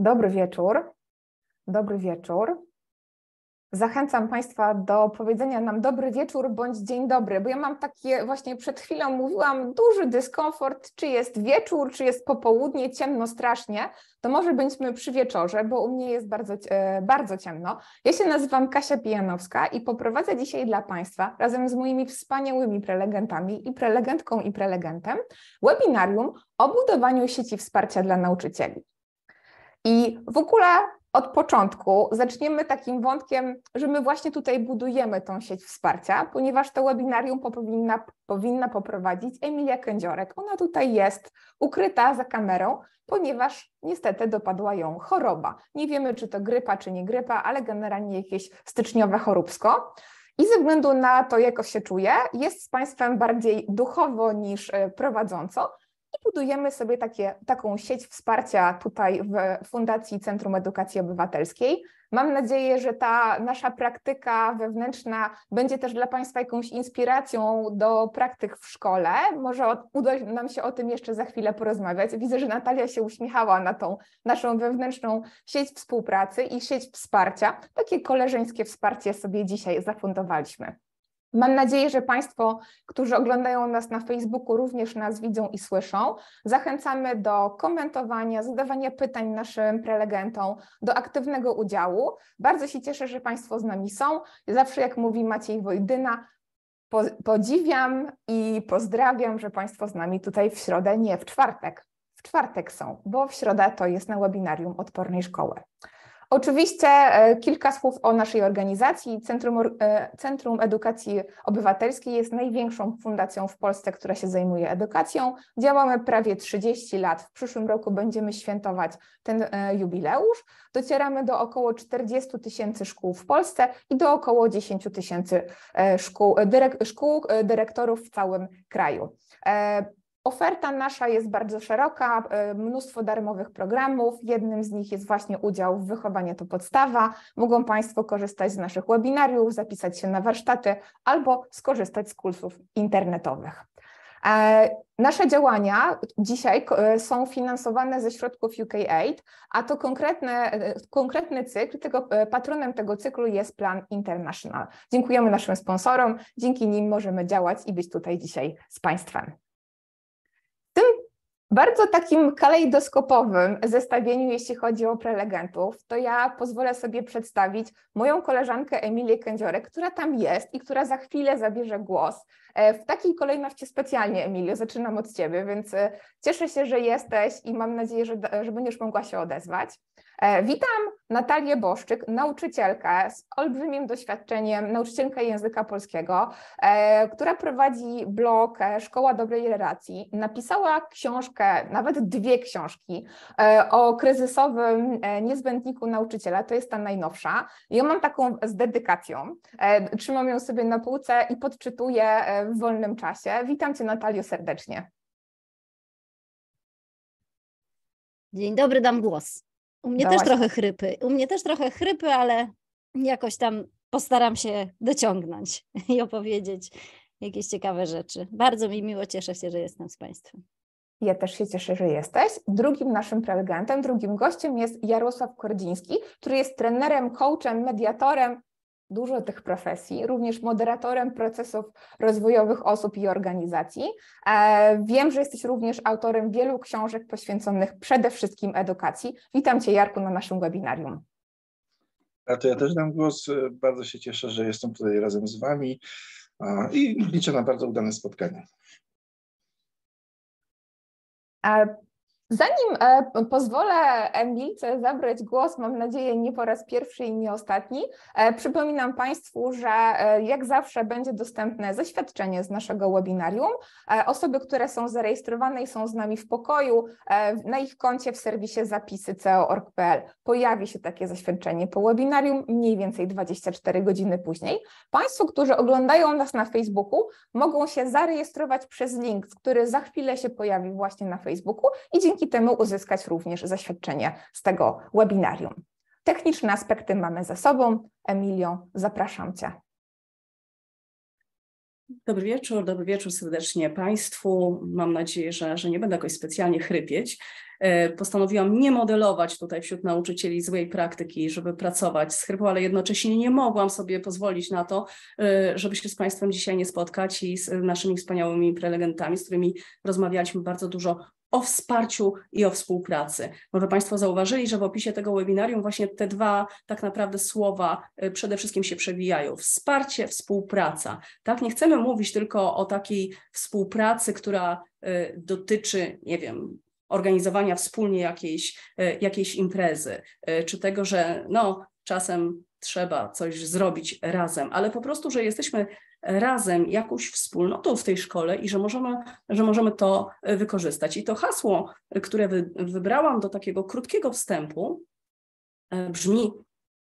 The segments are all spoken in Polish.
Dobry wieczór. Dobry wieczór. Zachęcam Państwa do powiedzenia nam dobry wieczór bądź dzień dobry, bo ja mam takie, właśnie przed chwilą mówiłam, duży dyskomfort, czy jest wieczór, czy jest popołudnie, ciemno strasznie. To może będziemy przy wieczorze, bo u mnie jest bardzo, e, bardzo ciemno. Ja się nazywam Kasia Pijanowska i poprowadzę dzisiaj dla Państwa razem z moimi wspaniałymi prelegentami i prelegentką i prelegentem webinarium o budowaniu sieci wsparcia dla nauczycieli. I w ogóle od początku zaczniemy takim wątkiem, że my właśnie tutaj budujemy tą sieć wsparcia, ponieważ to webinarium powinna, powinna poprowadzić Emilia Kędziorek. Ona tutaj jest ukryta za kamerą, ponieważ niestety dopadła ją choroba. Nie wiemy, czy to grypa, czy nie grypa, ale generalnie jakieś styczniowe choróbsko. I ze względu na to, jak się czuje, jest z Państwem bardziej duchowo niż e, prowadząco, budujemy sobie takie, taką sieć wsparcia tutaj w Fundacji Centrum Edukacji Obywatelskiej. Mam nadzieję, że ta nasza praktyka wewnętrzna będzie też dla Państwa jakąś inspiracją do praktyk w szkole. Może uda nam się o tym jeszcze za chwilę porozmawiać. Widzę, że Natalia się uśmiechała na tą naszą wewnętrzną sieć współpracy i sieć wsparcia. Takie koleżeńskie wsparcie sobie dzisiaj zafundowaliśmy. Mam nadzieję, że Państwo, którzy oglądają nas na Facebooku, również nas widzą i słyszą. Zachęcamy do komentowania, zadawania pytań naszym prelegentom, do aktywnego udziału. Bardzo się cieszę, że Państwo z nami są. Zawsze, jak mówi Maciej Wojdyna, podziwiam i pozdrawiam, że Państwo z nami tutaj w środę, nie w czwartek. W czwartek są, bo w środę to jest na webinarium odpornej szkoły. Oczywiście e, kilka słów o naszej organizacji. Centrum, e, Centrum Edukacji Obywatelskiej jest największą fundacją w Polsce, która się zajmuje edukacją. Działamy prawie 30 lat. W przyszłym roku będziemy świętować ten e, jubileusz. Docieramy do około 40 tysięcy szkół w Polsce i do około 10 tysięcy szkół, dyrek, szkół dyrektorów w całym kraju. Oferta nasza jest bardzo szeroka, e, mnóstwo darmowych programów. Jednym z nich jest właśnie udział w Wychowanie to Podstawa. Mogą Państwo korzystać z naszych webinariów, zapisać się na warsztaty albo skorzystać z kursów internetowych. E, nasze działania dzisiaj e, są finansowane ze środków UKAID, a to konkretne, konkretny cykl. Tego, patronem tego cyklu jest Plan International. Dziękujemy naszym sponsorom, dzięki nim możemy działać i być tutaj dzisiaj z Państwem bardzo takim kalejdoskopowym zestawieniu, jeśli chodzi o prelegentów, to ja pozwolę sobie przedstawić moją koleżankę Emilię Kędziorek, która tam jest i która za chwilę zabierze głos. E, w takiej kolejności specjalnie, Emilio, zaczynam od Ciebie, więc e, cieszę się, że jesteś i mam nadzieję, że, że będziesz mogła się odezwać. E, witam Natalię Boszczyk, nauczycielkę z olbrzymim doświadczeniem, nauczycielkę języka polskiego, e, która prowadzi blog e, Szkoła Dobrej Relacji. Napisała książkę, nawet dwie książki o kryzysowym niezbędniku nauczyciela, to jest ta najnowsza. Ja mam taką z dedykacją, trzymam ją sobie na półce i podczytuję w wolnym czasie. Witam Cię Natalio serdecznie. Dzień dobry, dam głos. U mnie też trochę chrypy. U mnie też trochę chrypy, ale jakoś tam postaram się dociągnąć i opowiedzieć jakieś ciekawe rzeczy. Bardzo mi miło, cieszę się, że jestem z Państwem. Ja też się cieszę, że jesteś. Drugim naszym prelegentem, drugim gościem jest Jarosław Kordziński, który jest trenerem, coachem, mediatorem, dużo tych profesji, również moderatorem procesów rozwojowych osób i organizacji. E, wiem, że jesteś również autorem wielu książek poświęconych przede wszystkim edukacji. Witam Cię, Jarku, na naszym webinarium. A to ja też dam głos. Bardzo się cieszę, że jestem tutaj razem z Wami i liczę na bardzo udane spotkanie. Zanim e, pozwolę Emilce zabrać głos, mam nadzieję nie po raz pierwszy i nie ostatni, e, przypominam Państwu, że e, jak zawsze będzie dostępne zaświadczenie z naszego webinarium. Osoby, które są zarejestrowane i są z nami w pokoju, na ich koncie w serwisie zapisy co.org.pl pojawi się takie zaświadczenie po webinarium mniej więcej 24 godziny później. Państwo, którzy oglądają nas na Facebooku, mogą się zarejestrować przez link, który za chwilę się pojawi właśnie na Facebooku i dzięki dzięki temu uzyskać również zaświadczenie z tego webinarium. Techniczne aspekty mamy za sobą. Emilio, zapraszam Cię. Dobry wieczór, dobry wieczór serdecznie Państwu. Mam nadzieję, że, że nie będę jakoś specjalnie chrypieć. E, postanowiłam nie modelować tutaj wśród nauczycieli złej praktyki, żeby pracować z chrypą, ale jednocześnie nie mogłam sobie pozwolić na to, e, żeby się z Państwem dzisiaj nie spotkać i z naszymi wspaniałymi prelegentami, z którymi rozmawialiśmy bardzo dużo o wsparciu i o współpracy. Może Państwo zauważyli, że w opisie tego webinarium właśnie te dwa tak naprawdę słowa y, przede wszystkim się przewijają. Wsparcie, współpraca. Tak, nie chcemy mówić tylko o takiej współpracy, która y, dotyczy, nie wiem, organizowania wspólnie jakiejś, y, jakiejś imprezy, czy tego, że no, czasem trzeba coś zrobić razem, ale po prostu, że jesteśmy razem jakąś wspólnotą w tej szkole i że możemy, że możemy to wykorzystać. I to hasło, które wybrałam do takiego krótkiego wstępu, e, brzmi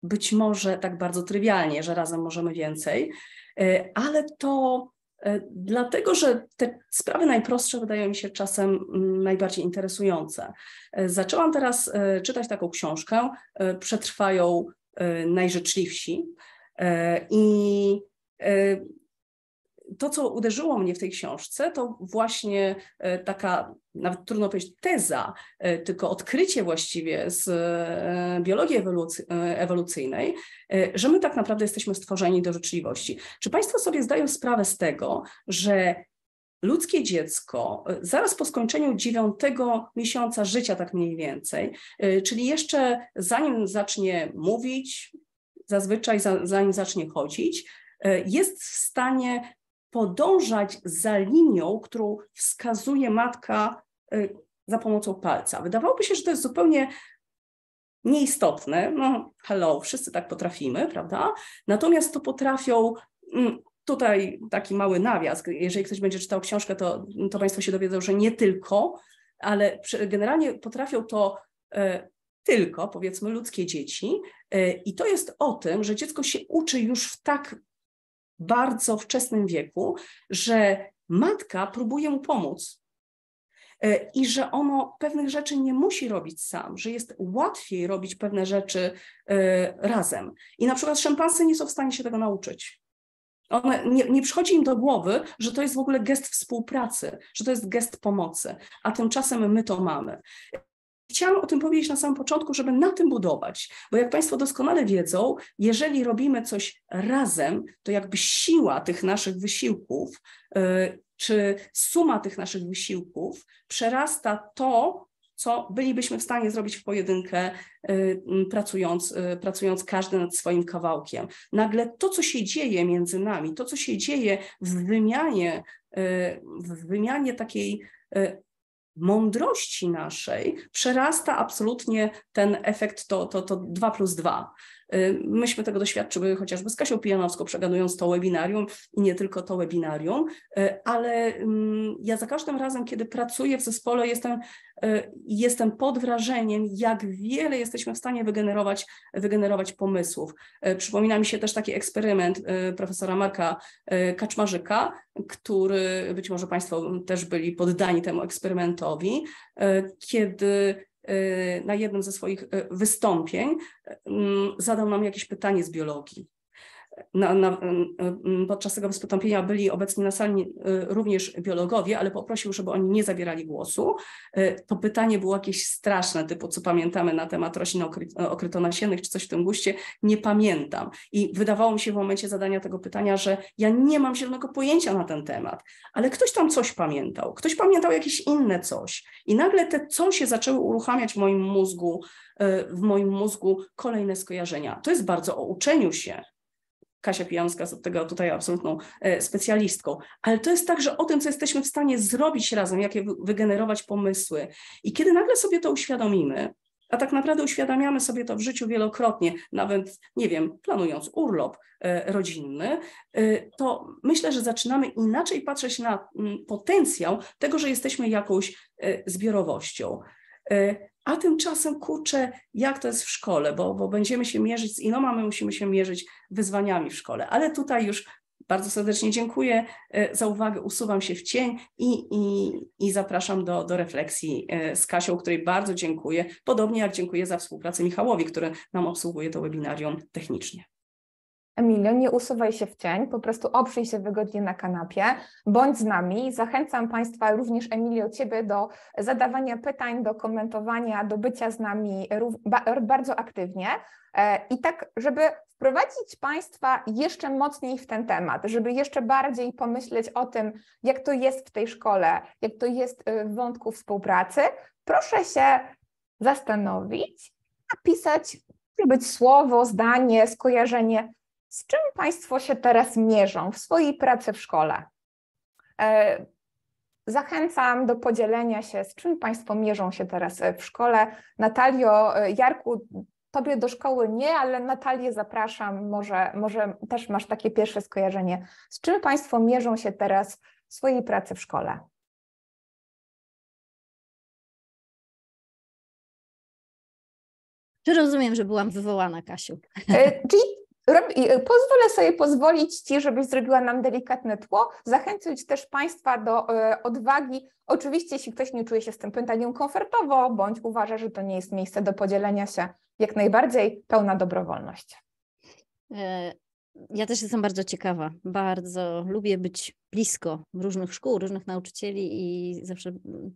być może tak bardzo trywialnie, że razem możemy więcej, e, ale to e, Dlatego, że te sprawy najprostsze wydają mi się czasem mm, najbardziej interesujące. Zaczęłam teraz czytać taką książkę, przetrwają E, najżyczliwsi. E, I e, to, co uderzyło mnie w tej książce, to właśnie taka, nawet trudno powiedzieć teza, tylko odkrycie właściwie z biologii ewolucyjnej, że my tak naprawdę jesteśmy stworzeni do życzliwości. Czy Państwo sobie zdają sprawę z tego, że ludzkie dziecko e, zaraz po skończeniu dziewiątego miesiąca życia, tak mniej więcej, e, czyli jeszcze zanim zacznie mówić, zazwyczaj zanim zacznie chodzić, e, jest w stanie podążać za linią, którą wskazuje matka za pomocą palca. Wydawałoby się, że to jest zupełnie nieistotne. No, hello, wszyscy tak potrafimy, prawda? Natomiast to potrafią mm, Tutaj taki mały nawias, jeżeli ktoś będzie czytał książkę, to, to Państwo się dowiedzą, że nie tylko, ale generalnie potrafią to e, tylko, powiedzmy, ludzkie dzieci. E, I to jest o tym, że dziecko się uczy już w tak bardzo wczesnym wieku, że matka próbuje mu pomóc e, i że ono pewnych rzeczy nie musi robić sam, że jest łatwiej robić pewne rzeczy razem. I na przykład szympansy nie są w stanie się tego nauczyć. One, nie, nie przychodzi im do głowy, że to jest w ogóle gest współpracy, że to jest gest pomocy, a tymczasem my to mamy. Chciałam o tym powiedzieć na samym początku, żeby na tym budować, bo jak Państwo doskonale wiedzą, jeżeli robimy coś razem, to jakby siła tych naszych wysiłków, y, czy suma tych naszych wysiłków przerasta to, co bylibyśmy w stanie zrobić w pojedynkę, y, pracując, y, pracując każdy nad swoim kawałkiem. Nagle to, co się dzieje między nami, to, co się dzieje w wymianie, y, w wymianie takiej mądrości naszej przerasta absolutnie ten efekt to, to, to 2 plus 2. Y, myśmy tego doświadczyły chociażby z Kasią Pijanowską, przegadując to webinarium i nie tylko to webinarium, y, ale mm, ja za każdym razem, kiedy pracuję w zespole, jestem, y, jestem pod wrażeniem, jak wiele jesteśmy w stanie wygenerować, wygenerować pomysłów. Przypomina mi się też taki eksperyment profesora Marka Kaczmarzyka, który być może Państwo też byli poddani temu eksperymentowi, kiedy Y, na jednym ze swoich y, wystąpień y, mm, zadał nam jakieś pytanie z biologii na, na, mm, podczas tego wystąpienia byli obecni na sali y, również biologowie, ale poprosił, żeby oni nie zabierali głosu. Y, to pytanie było jakieś straszne, typu co pamiętamy na temat roślin okry, y, okrytonasiennych czy coś w tym guście, nie pamiętam. I wydawało mi się w momencie zadania tego pytania, że ja nie mam zielonego pojęcia na ten temat, ale ktoś tam coś pamiętał, ktoś pamiętał jakieś inne coś. I nagle te coś się zaczęły uruchamiać w moim mózgu, w moim mózgu kolejne skojarzenia. To jest bardzo o uczeniu się, Kasia Pijamska jest od tego tutaj absolutną e, specjalistką, ale to jest także o tym, co jesteśmy w stanie zrobić razem, jakie wygenerować pomysły. I kiedy nagle sobie to uświadomimy, a tak naprawdę uświadamiamy sobie to w życiu wielokrotnie, nawet, nie wiem, planując urlop e, rodzinny, e, to myślę, że zaczynamy inaczej patrzeć na mm, potencjał tego, że jesteśmy jakąś zbiorowością. A tymczasem kurczę, jak to jest w szkole, bo, bo będziemy się mierzyć z no my musimy się mierzyć wyzwaniami w szkole. Ale tutaj już bardzo serdecznie dziękuję e, za uwagę, usuwam się w cień i, i, i zapraszam do, do refleksji e, z Kasią, której bardzo dziękuję, podobnie jak dziękuję za współpracę Michałowi, który nam obsługuje to webinarium technicznie. Emilio, nie usuwaj się w cień, po prostu oprzyj się wygodnie na kanapie, bądź z nami. Zachęcam Państwa, również Emilio, Ciebie do zadawania pytań, do komentowania, do bycia z nami bardzo aktywnie. E, I tak, żeby wprowadzić Państwa jeszcze mocniej w ten temat, żeby jeszcze bardziej pomyśleć o tym, jak to jest w tej szkole, jak to jest y, w wątku współpracy, proszę się zastanowić, napisać, być słowo, zdanie, skojarzenie, z czym Państwo się teraz mierzą w swojej pracy w szkole? E, zachęcam do podzielenia się, z czym Państwo mierzą się teraz e, w szkole. Natalio, e, Jarku, Tobie do szkoły nie, ale Natalię zapraszam, może, może też masz takie pierwsze skojarzenie. Z czym Państwo mierzą się teraz w swojej pracy w szkole? Czy rozumiem, że byłam wywołana, Kasiu? Czyli Y, pozwolę sobie pozwolić Ci, żebyś zrobiła nam delikatne tło, zachęcić też Państwa do y, odwagi. Oczywiście, jeśli ktoś nie czuje się z tym pytaniem komfortowo, bądź uważa, że to nie jest miejsce do podzielenia się, jak najbardziej pełna dobrowolność. Y, ja też jestem bardzo ciekawa. Bardzo lubię być blisko różnych szkół, różnych nauczycieli i zawsze mm,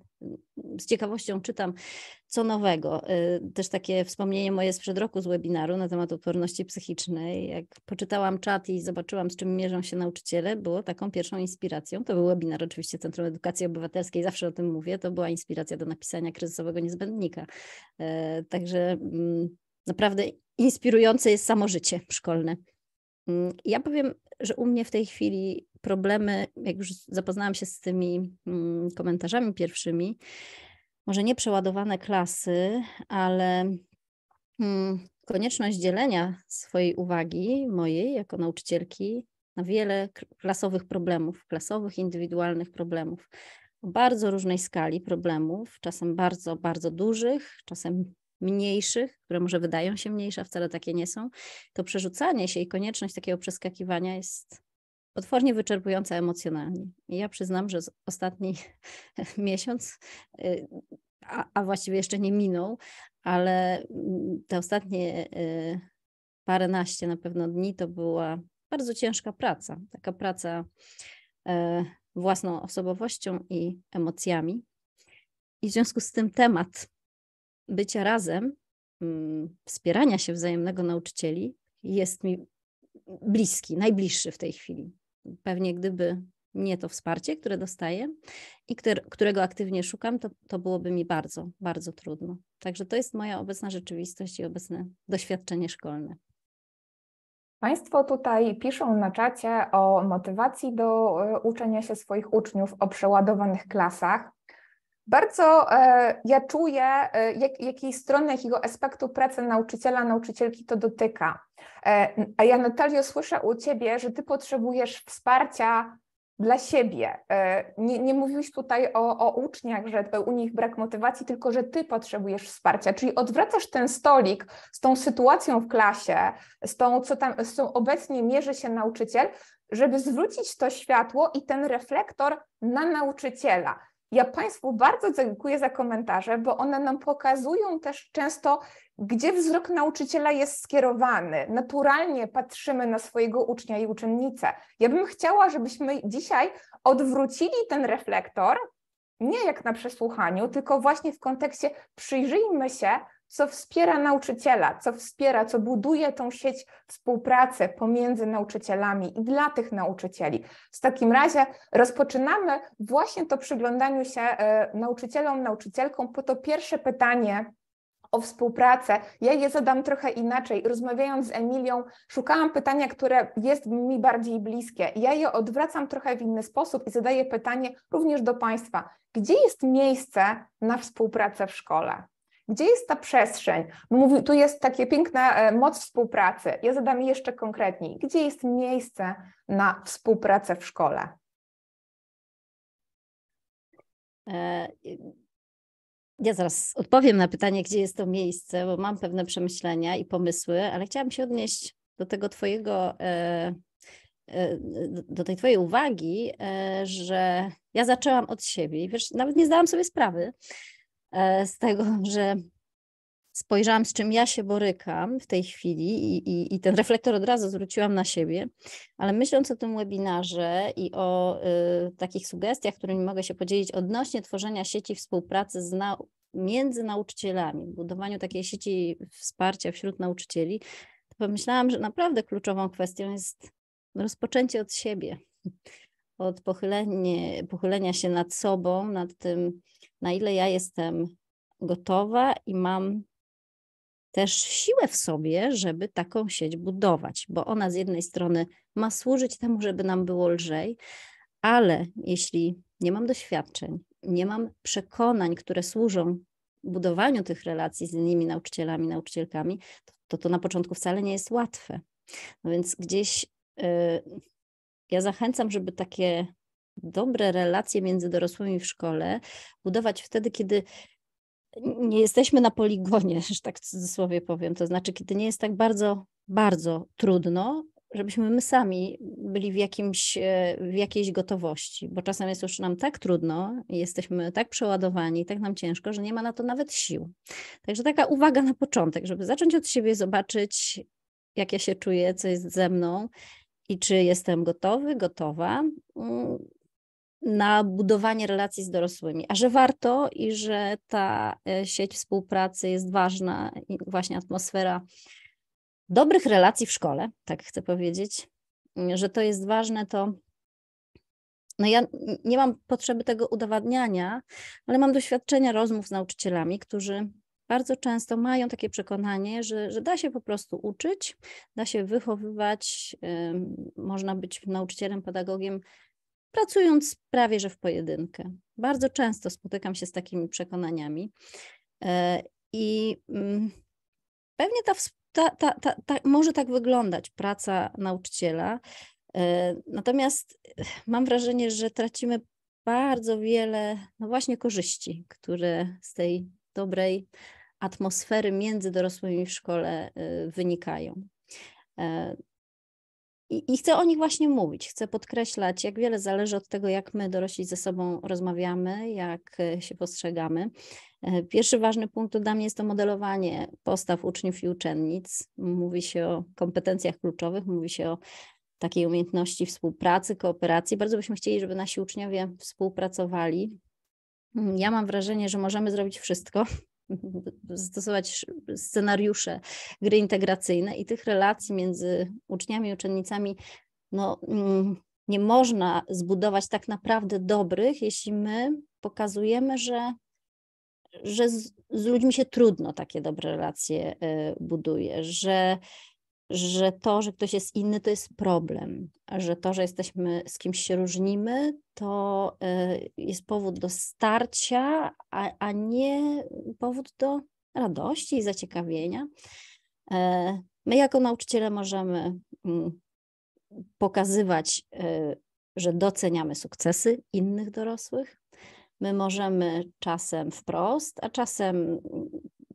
z ciekawością czytam, co nowego. Y, też takie wspomnienie moje sprzed roku z webinaru na temat odporności psychicznej. Jak poczytałam czat i zobaczyłam, z czym mierzą się nauczyciele, było taką pierwszą inspiracją. To był webinar oczywiście Centrum Edukacji Obywatelskiej, zawsze o tym mówię. To była inspiracja do napisania kryzysowego niezbędnika. Y, także mm, naprawdę inspirujące jest samo życie szkolne. Mm, ja powiem, że u mnie w tej chwili problemy, jak już zapoznałam się z tymi mm, komentarzami pierwszymi, może nie przeładowane klasy, ale mm, konieczność dzielenia swojej uwagi, mojej jako nauczycielki, na wiele klasowych problemów, klasowych, indywidualnych problemów, o bardzo różnej skali problemów, czasem bardzo, bardzo dużych, czasem mniejszych, które może wydają się mniejsze, a wcale takie nie są, to przerzucanie się i konieczność takiego przeskakiwania jest potwornie wyczerpująca emocjonalnie. I ja przyznam, że ostatni miesiąc, y, a, a właściwie jeszcze nie minął, ale te ostatnie y, paręnaście na pewno dni to była bardzo ciężka praca. Taka praca y, własną osobowością i emocjami. I w związku z tym temat bycia razem, mm, wspierania się wzajemnego nauczycieli jest mi bliski, najbliższy w tej chwili. Pewnie gdyby nie to wsparcie, które dostaję i którego aktywnie szukam, to, to byłoby mi bardzo, bardzo trudno. Także to jest moja obecna rzeczywistość i obecne doświadczenie szkolne. Państwo tutaj piszą na czacie o motywacji do e, uczenia się swoich uczniów, o przeładowanych klasach. Bardzo e, ja czuję, e, jak, jakiej strony, jakiego aspektu pracy nauczyciela, nauczycielki to dotyka. E, a ja, Natalio, słyszę u ciebie, że ty potrzebujesz wsparcia dla siebie. Nie, nie mówiłeś tutaj o, o, uczniach, że u nich brak motywacji, tylko że ty potrzebujesz wsparcia, czyli odwracasz ten stolik z tą sytuacją w klasie, z tą, co tam, z tą obecnie mierzy się nauczyciel, żeby zwrócić to światło i ten reflektor na nauczyciela. Ja Państwu bardzo dziękuję za komentarze, bo one nam pokazują też często, gdzie wzrok nauczyciela jest skierowany. Naturalnie patrzymy na swojego ucznia i uczennicę. Ja bym chciała, żebyśmy dzisiaj odwrócili ten reflektor, nie jak na przesłuchaniu, tylko właśnie w kontekście przyjrzyjmy się, co wspiera nauczyciela, co wspiera, co buduje tą sieć współpracy pomiędzy nauczycielami i dla tych nauczycieli. W takim razie rozpoczynamy właśnie to przyglądaniu się e, nauczycielom, nauczycielkom po to pierwsze pytanie o współpracę. Ja je zadam trochę inaczej. Rozmawiając z Emilią, szukałam pytania, które jest mi bardziej bliskie. Ja je odwracam trochę w inny sposób i zadaję pytanie również do Państwa. Gdzie jest miejsce na współpracę w szkole? Gdzie jest ta przestrzeń? No mówi, tu jest takie piękna e, moc współpracy. Ja zadam jeszcze konkretniej. Gdzie jest miejsce na współpracę w szkole? E, ja zaraz odpowiem na pytanie, gdzie jest to miejsce, bo mam pewne przemyślenia i pomysły, ale chciałam się odnieść do tego Twojego, e, do tej Twojej uwagi, że ja zaczęłam od siebie i wiesz, nawet nie zdałam sobie sprawy, E, z tego, że spojrzałam, z czym ja się borykam w tej chwili i, i, i, ten reflektor od razu zwróciłam na siebie, ale myśląc o tym webinarze i o y, takich sugestiach, którymi mogę się podzielić odnośnie tworzenia sieci współpracy z między nauczycielami, budowaniu takiej sieci wsparcia wśród nauczycieli, to pomyślałam, że naprawdę kluczową kwestią jest rozpoczęcie od siebie, od pochylenie, pochylenia się nad sobą, nad tym, na ile ja jestem gotowa i mam też siłę w sobie, żeby taką sieć budować, bo ona z jednej strony ma służyć temu, żeby nam było lżej, ale jeśli nie mam doświadczeń, nie mam przekonań, które służą budowaniu tych relacji z innymi nauczycielami, nauczycielkami, to to, to na początku wcale nie jest łatwe. No więc gdzieś yy, ja zachęcam, żeby takie dobre relacje między dorosłymi w szkole budować wtedy, kiedy nie jesteśmy na poligonie, że tak w cudzysłowie powiem, to znaczy, kiedy nie jest tak bardzo, bardzo trudno, żebyśmy my sami byli w, jakimś, e, w jakiejś gotowości, bo czasem jest już nam tak trudno, jesteśmy tak przeładowani, tak nam ciężko, że nie ma na to nawet sił. Także taka uwaga na początek, żeby zacząć od siebie, zobaczyć, jak ja się czuję, co jest ze mną i czy jestem gotowy, gotowa mm, na budowanie relacji z dorosłymi, a że warto i że ta e, sieć współpracy jest ważna i właśnie atmosfera dobrych relacji w szkole, tak chcę powiedzieć, mm, że to jest ważne, to no ja nie mam potrzeby tego udowadniania, ale mam doświadczenia rozmów z nauczycielami, którzy bardzo często mają takie przekonanie, że, że da się po prostu uczyć, da się wychowywać, można być nauczycielem, pedagogiem pracując prawie że w pojedynkę. Bardzo często spotykam się z takimi przekonaniami e, i mm, pewnie ta, ta, ta, ta może tak wyglądać praca nauczyciela. E, natomiast mam wrażenie, że tracimy bardzo wiele, no właśnie, korzyści, które z tej dobrej atmosfery między dorosłymi w szkole e, wynikają i, i chcę o nich właśnie mówić, chcę podkreślać, jak wiele zależy od tego, jak my dorośli ze sobą rozmawiamy, jak e, się postrzegamy. E, pierwszy ważny punkt dla mnie jest to modelowanie postaw uczniów i uczennic. Mówi się o kompetencjach kluczowych, mówi się o takiej umiejętności współpracy, kooperacji. Bardzo byśmy chcieli, żeby nasi uczniowie współpracowali. Mm, ja mam wrażenie, że możemy zrobić wszystko, stosować scenariusze gry integracyjne i tych relacji między uczniami i uczennicami no, mm, nie można zbudować tak naprawdę dobrych, jeśli my pokazujemy, że, że z, z ludźmi się trudno takie dobre relacje y, buduje, że że to, że ktoś jest inny, to jest problem, że to, że jesteśmy z kimś się różnimy, to e, jest powód do starcia, a, a nie powód do radości i zaciekawienia. E, my, jako nauczyciele, możemy mm, pokazywać, e, że doceniamy sukcesy innych dorosłych. My możemy czasem wprost, a czasem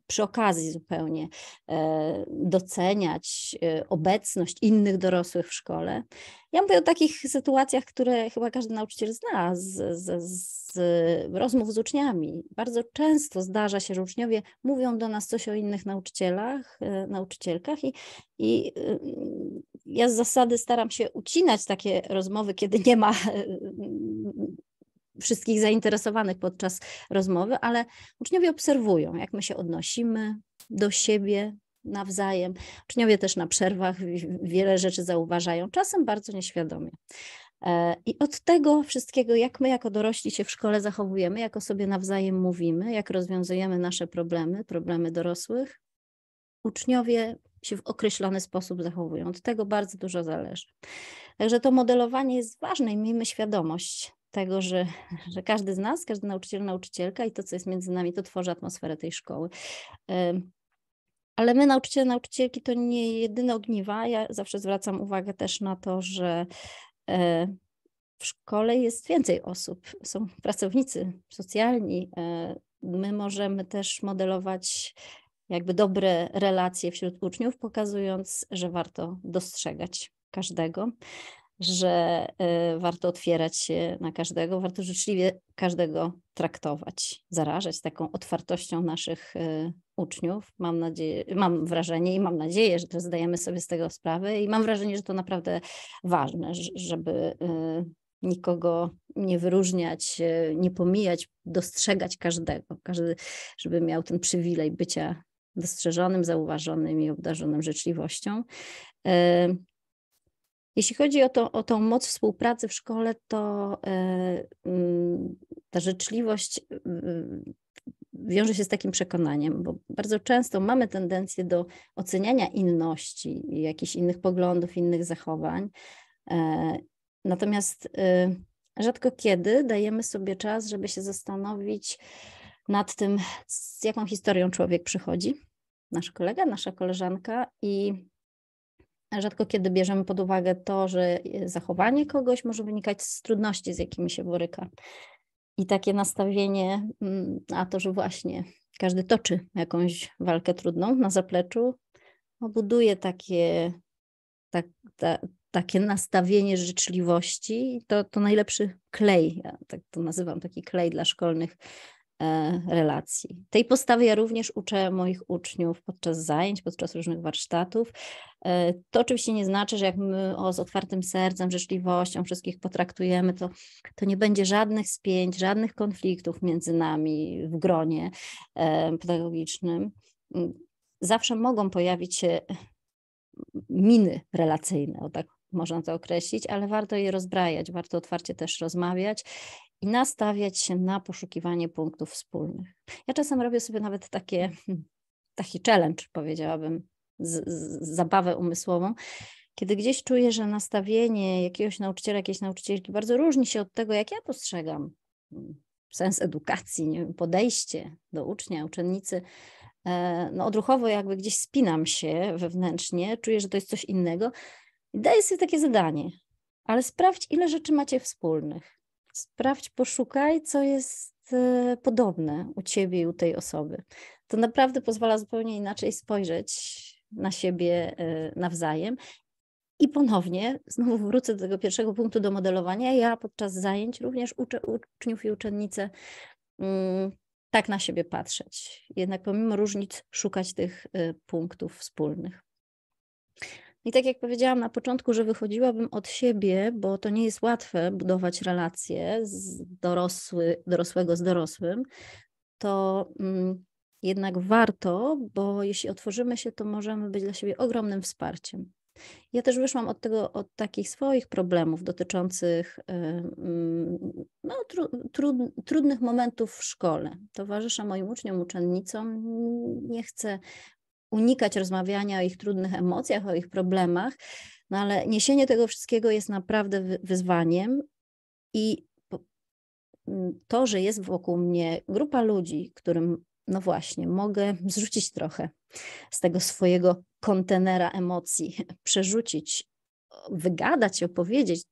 przy okazji zupełnie e, doceniać e, obecność innych dorosłych w szkole. Ja mówię o takich sytuacjach, które chyba każdy nauczyciel zna z, z, z rozmów z uczniami. Bardzo często zdarza się, że uczniowie mówią do nas coś o innych nauczycielach, e, nauczycielkach i, i mm, ja z zasady staram się ucinać takie rozmowy, kiedy nie ma wszystkich zainteresowanych podczas rozmowy, ale uczniowie obserwują, jak my się odnosimy do siebie nawzajem. Uczniowie też na przerwach wiele rzeczy zauważają, czasem bardzo nieświadomie. E, I od tego wszystkiego, jak my jako dorośli się w szkole zachowujemy, jak o sobie nawzajem mówimy, jak rozwiązujemy nasze problemy, problemy dorosłych, uczniowie się w określony sposób zachowują. Od tego bardzo dużo zależy. Także to modelowanie jest ważne i miejmy świadomość tego, że, że każdy z nas, każdy nauczyciel, nauczycielka i to, co jest między nami, to tworzy atmosferę tej szkoły. Ale my, nauczyciele, nauczycielki, to nie jedyne ogniwa. Ja zawsze zwracam uwagę też na to, że e, w szkole jest więcej osób. Są pracownicy socjalni. E, my możemy też modelować jakby dobre relacje wśród uczniów, pokazując, że warto dostrzegać każdego że y, warto otwierać się na każdego, warto życzliwie każdego traktować, zarażać taką otwartością naszych y, uczniów. Mam nadzieję, mam wrażenie i mam nadzieję, że zdajemy sobie z tego sprawę i mam wrażenie, że to naprawdę ważne, żeby y, nikogo nie wyróżniać, nie pomijać, dostrzegać każdego, każdy, żeby miał ten przywilej bycia dostrzeżonym, zauważonym i obdarzonym życzliwością. Jeśli chodzi o, to, o tą moc współpracy w szkole, to e, mm, ta życzliwość mm, wiąże się z takim przekonaniem, bo bardzo często mamy tendencję do oceniania inności, jakichś innych poglądów, innych zachowań. E, natomiast y, rzadko kiedy dajemy sobie czas, żeby się zastanowić nad tym, z jaką historią człowiek przychodzi, nasz kolega, nasza koleżanka i rzadko kiedy bierzemy pod uwagę to, że e, zachowanie kogoś może wynikać z trudności, z jakimi się boryka. I takie nastawienie, mm, a to, że właśnie każdy toczy jakąś walkę trudną na zapleczu, no, buduje takie, tak, ta, takie nastawienie życzliwości. To, to najlepszy klej, ja tak to nazywam, taki klej dla szkolnych E, relacji. Tej postawy ja również uczę moich uczniów podczas zajęć, podczas różnych warsztatów. E, to oczywiście nie znaczy, że jak my o, z otwartym sercem, życzliwością wszystkich potraktujemy, to, to nie będzie żadnych spięć, żadnych konfliktów między nami w gronie e, pedagogicznym. Zawsze mogą pojawić się miny relacyjne, o tak można to określić, ale warto je rozbrajać, warto otwarcie też rozmawiać i nastawiać się na poszukiwanie punktów wspólnych. Ja czasem robię sobie nawet takie, hmm, taki challenge, powiedziałabym, z, z, zabawę umysłową, kiedy gdzieś czuję, że nastawienie jakiegoś nauczyciela, jakiejś nauczycielki bardzo różni się od tego, jak ja postrzegam hmm, sens edukacji, nie wiem, podejście do ucznia, uczennicy, e, no odruchowo jakby gdzieś spinam się wewnętrznie, czuję, że to jest coś innego. daję sobie takie zadanie, ale sprawdź, ile rzeczy macie wspólnych. Sprawdź, poszukaj, co jest e, podobne u ciebie i u tej osoby. To naprawdę pozwala zupełnie inaczej spojrzeć na siebie e, nawzajem. I ponownie, znowu wrócę do tego pierwszego punktu do modelowania. Ja podczas zajęć również uczę uczniów i uczennice mm, tak na siebie patrzeć. Jednak pomimo różnic szukać tych e, punktów wspólnych. I tak jak powiedziałam na początku, że wychodziłabym od siebie, bo to nie jest łatwe budować relacje z dorosły, dorosłego z dorosłym, to mm, jednak warto, bo jeśli otworzymy się, to możemy być dla siebie ogromnym wsparciem. Ja też wyszłam od tego, od takich swoich problemów dotyczących y, mm, no, tru, tru, trudnych momentów w szkole. Towarzyszę moim uczniom, uczennicom. Nie chcę unikać rozmawiania o ich trudnych emocjach, o ich problemach, no ale niesienie tego wszystkiego jest naprawdę wyzwaniem i to, że jest wokół mnie grupa ludzi, którym no właśnie, mogę zrzucić trochę z tego swojego kontenera emocji, przerzucić, wygadać, opowiedzieć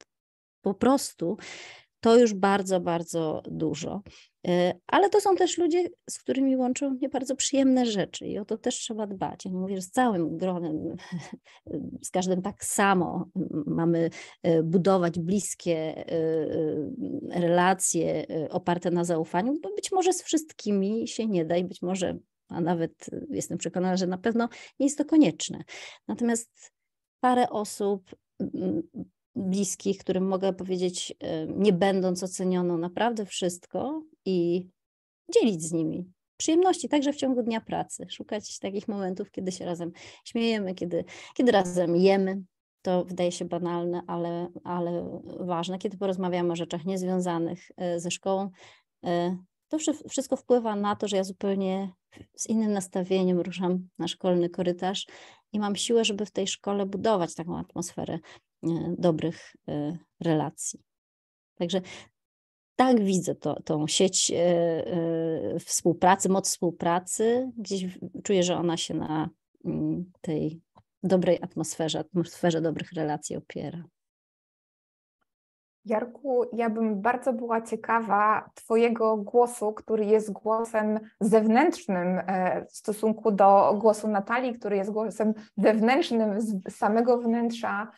po prostu, to już bardzo, bardzo dużo. E, ale to są też ludzie, z którymi łączą mnie bardzo przyjemne rzeczy i o to też trzeba dbać. Ja nie mówię, że z całym gronem, z każdym tak samo mamy e, budować bliskie e, relacje oparte na zaufaniu, bo być może z wszystkimi się nie da i być może, a nawet jestem przekonana, że na pewno nie jest to konieczne. Natomiast parę osób bliskich, którym mogę powiedzieć, y, nie będąc ocenioną, naprawdę wszystko i dzielić z nimi przyjemności także w ciągu dnia pracy, szukać takich momentów, kiedy się razem śmiejemy, kiedy, kiedy razem jemy. To wydaje się banalne, ale, ale ważne, kiedy porozmawiamy o rzeczach niezwiązanych y, ze szkołą. Y, to wszystko wpływa na to, że ja zupełnie z innym nastawieniem ruszam na szkolny korytarz i mam siłę, żeby w tej szkole budować taką atmosferę E, dobrych e, relacji. Także tak widzę to, tą sieć e, współpracy, moc współpracy. Gdzieś czuję, że ona się na mm, tej dobrej atmosferze, atmosferze dobrych relacji opiera. Jarku, ja bym bardzo była ciekawa Twojego głosu, który jest głosem zewnętrznym w stosunku do głosu Natalii, który jest głosem wewnętrznym z samego wnętrza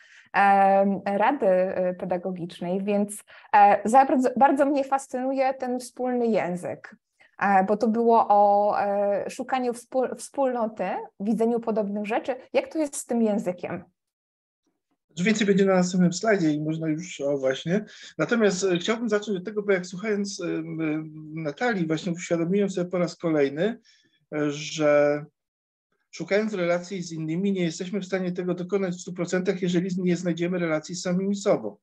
Rady e, Pedagogicznej, więc e, bardzo, bardzo mnie fascynuje ten wspólny język, e, bo to było o szukaniu wspólnoty, widzeniu podobnych rzeczy. Jak to jest z tym językiem? Znaczy, więcej będzie na następnym slajdzie i można już, o właśnie. Natomiast chciałbym zacząć od tego, bo jak słuchając Natalii, właśnie uświadomiłem sobie po raz kolejny, że szukając relacji z innymi, nie jesteśmy w stanie tego dokonać w 100%, jeżeli nie znajdziemy relacji z samymi sobą.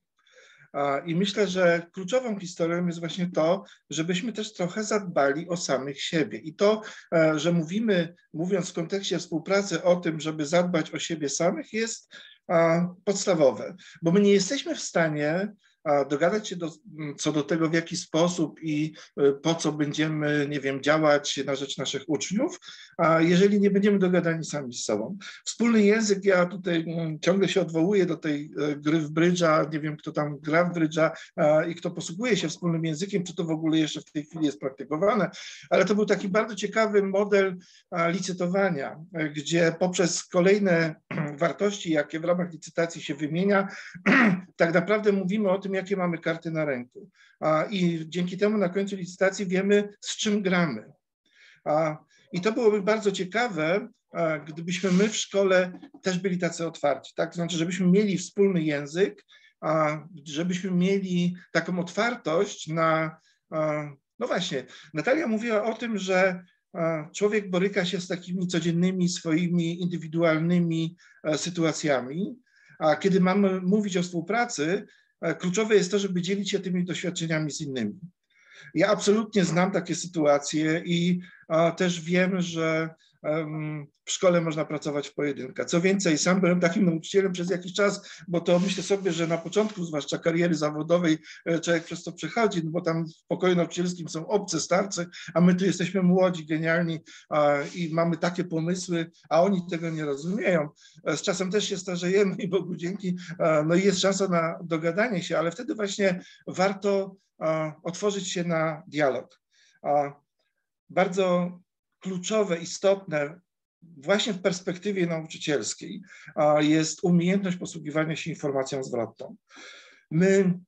I myślę, że kluczową historią jest właśnie to, żebyśmy też trochę zadbali o samych siebie. I to, e, że mówimy, mówiąc w kontekście współpracy o tym, żeby zadbać o siebie samych, jest podstawowe, bo my nie jesteśmy w stanie a dogadać się do, mm, co do tego, w jaki sposób i e, po co będziemy, nie wiem, działać na rzecz naszych uczniów, a jeżeli nie będziemy dogadani sami z sobą. Wspólny język, ja tutaj mm, ciągle się odwołuję do tej e, gry w brydża, nie wiem, kto tam gra w brydża i kto posługuje się wspólnym językiem, czy to w ogóle jeszcze w tej chwili jest praktykowane, ale to był taki bardzo ciekawy model licytowania, e, gdzie poprzez kolejne wartości, jakie w ramach licytacji się wymienia, tak naprawdę mówimy o tym, jakie mamy karty na ręku. A, I dzięki temu na końcu licytacji wiemy, z czym gramy. A, I to byłoby bardzo ciekawe, gdybyśmy my w szkole też byli tacy otwarci, tak? Znaczy, żebyśmy mieli wspólny język, żebyśmy mieli taką otwartość na. No właśnie, Natalia mówiła o tym, że człowiek boryka się z takimi codziennymi, swoimi indywidualnymi e, sytuacjami, a kiedy mamy mówić o współpracy, E, kluczowe jest to, żeby dzielić się tymi doświadczeniami z innymi. Ja absolutnie znam takie sytuacje i też wiem, że w szkole można pracować w pojedynkę. Co więcej, sam byłem takim nauczycielem przez jakiś czas, bo to myślę sobie, że na początku, zwłaszcza kariery zawodowej, e, człowiek przez to przechodzi, no bo tam w pokoju nauczycielskim są obce starcy, a my tu jesteśmy młodzi, genialni i mamy takie pomysły, a oni tego nie rozumieją. E, z czasem też się starzejemy i Bogu dzięki, no i jest szansa na dogadanie się, ale wtedy właśnie warto otworzyć się na dialog. Bardzo kluczowe, istotne właśnie w perspektywie nauczycielskiej jest umiejętność posługiwania się informacją zwrotną. My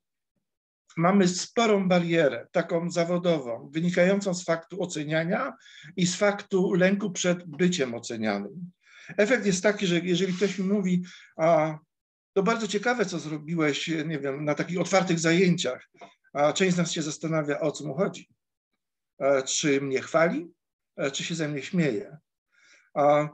mamy sporą barierę, taką zawodową, wynikającą z faktu oceniania i z faktu lęku przed byciem ocenianym. Efekt jest taki, że jeżeli ktoś mi mówi, a, to bardzo ciekawe, co zrobiłeś, nie wiem, na takich otwartych zajęciach, a część z nas się zastanawia, o co mu chodzi. E, czy mnie chwali? E, czy się ze mnie śmieje. A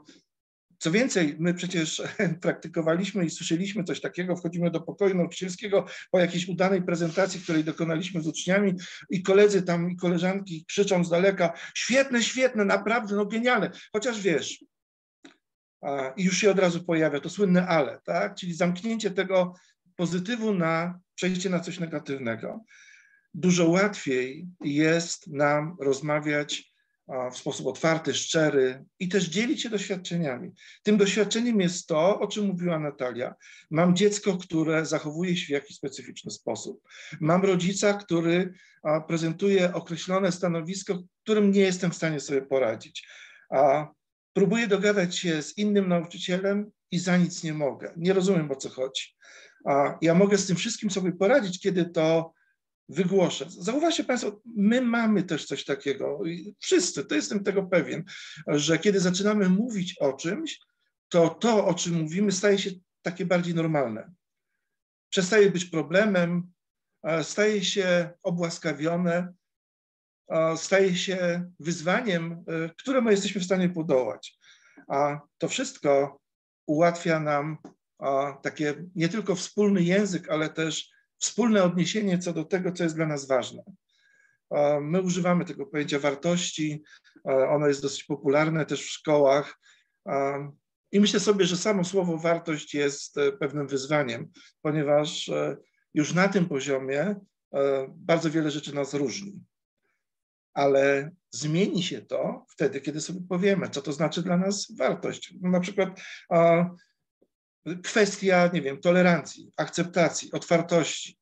co więcej, my przecież praktykowaliśmy i słyszeliśmy coś takiego, wchodzimy do pokoju nauczycielskiego po jakiejś udanej prezentacji, której dokonaliśmy z uczniami i koledzy tam i koleżanki krzyczą z daleka, świetne, świetne, naprawdę, no genialne. Chociaż wiesz, i już się od razu pojawia to słynne ale, tak? czyli zamknięcie tego pozytywu na przejście na coś negatywnego. Dużo łatwiej jest nam rozmawiać w sposób otwarty, szczery i też dzielić się doświadczeniami. Tym doświadczeniem jest to, o czym mówiła Natalia. Mam dziecko, które zachowuje się w jakiś specyficzny sposób. Mam rodzica, który prezentuje określone stanowisko, którym nie jestem w stanie sobie poradzić. Próbuję dogadać się z innym nauczycielem i za nic nie mogę. Nie rozumiem, o co chodzi. Ja mogę z tym wszystkim sobie poradzić, kiedy to wygłoszę. Zauważcie Państwo, my mamy też coś takiego, wszyscy, to jestem tego pewien, że kiedy zaczynamy mówić o czymś, to to, o czym mówimy, staje się takie bardziej normalne. Przestaje być problemem, e, staje się obłaskawione, e, staje się wyzwaniem, e, któremu jesteśmy w stanie podołać. A to wszystko ułatwia nam takie nie tylko wspólny język, ale też wspólne odniesienie co do tego, co jest dla nas ważne. My używamy tego pojęcia wartości, ono jest dosyć popularne też w szkołach. I myślę sobie, że samo słowo wartość jest e, pewnym wyzwaniem, ponieważ e, już na tym poziomie e, bardzo wiele rzeczy nas różni. Ale zmieni się to wtedy, kiedy sobie powiemy, co to znaczy dla nas wartość. No, na przykład kwestia, nie wiem, tolerancji, akceptacji, otwartości.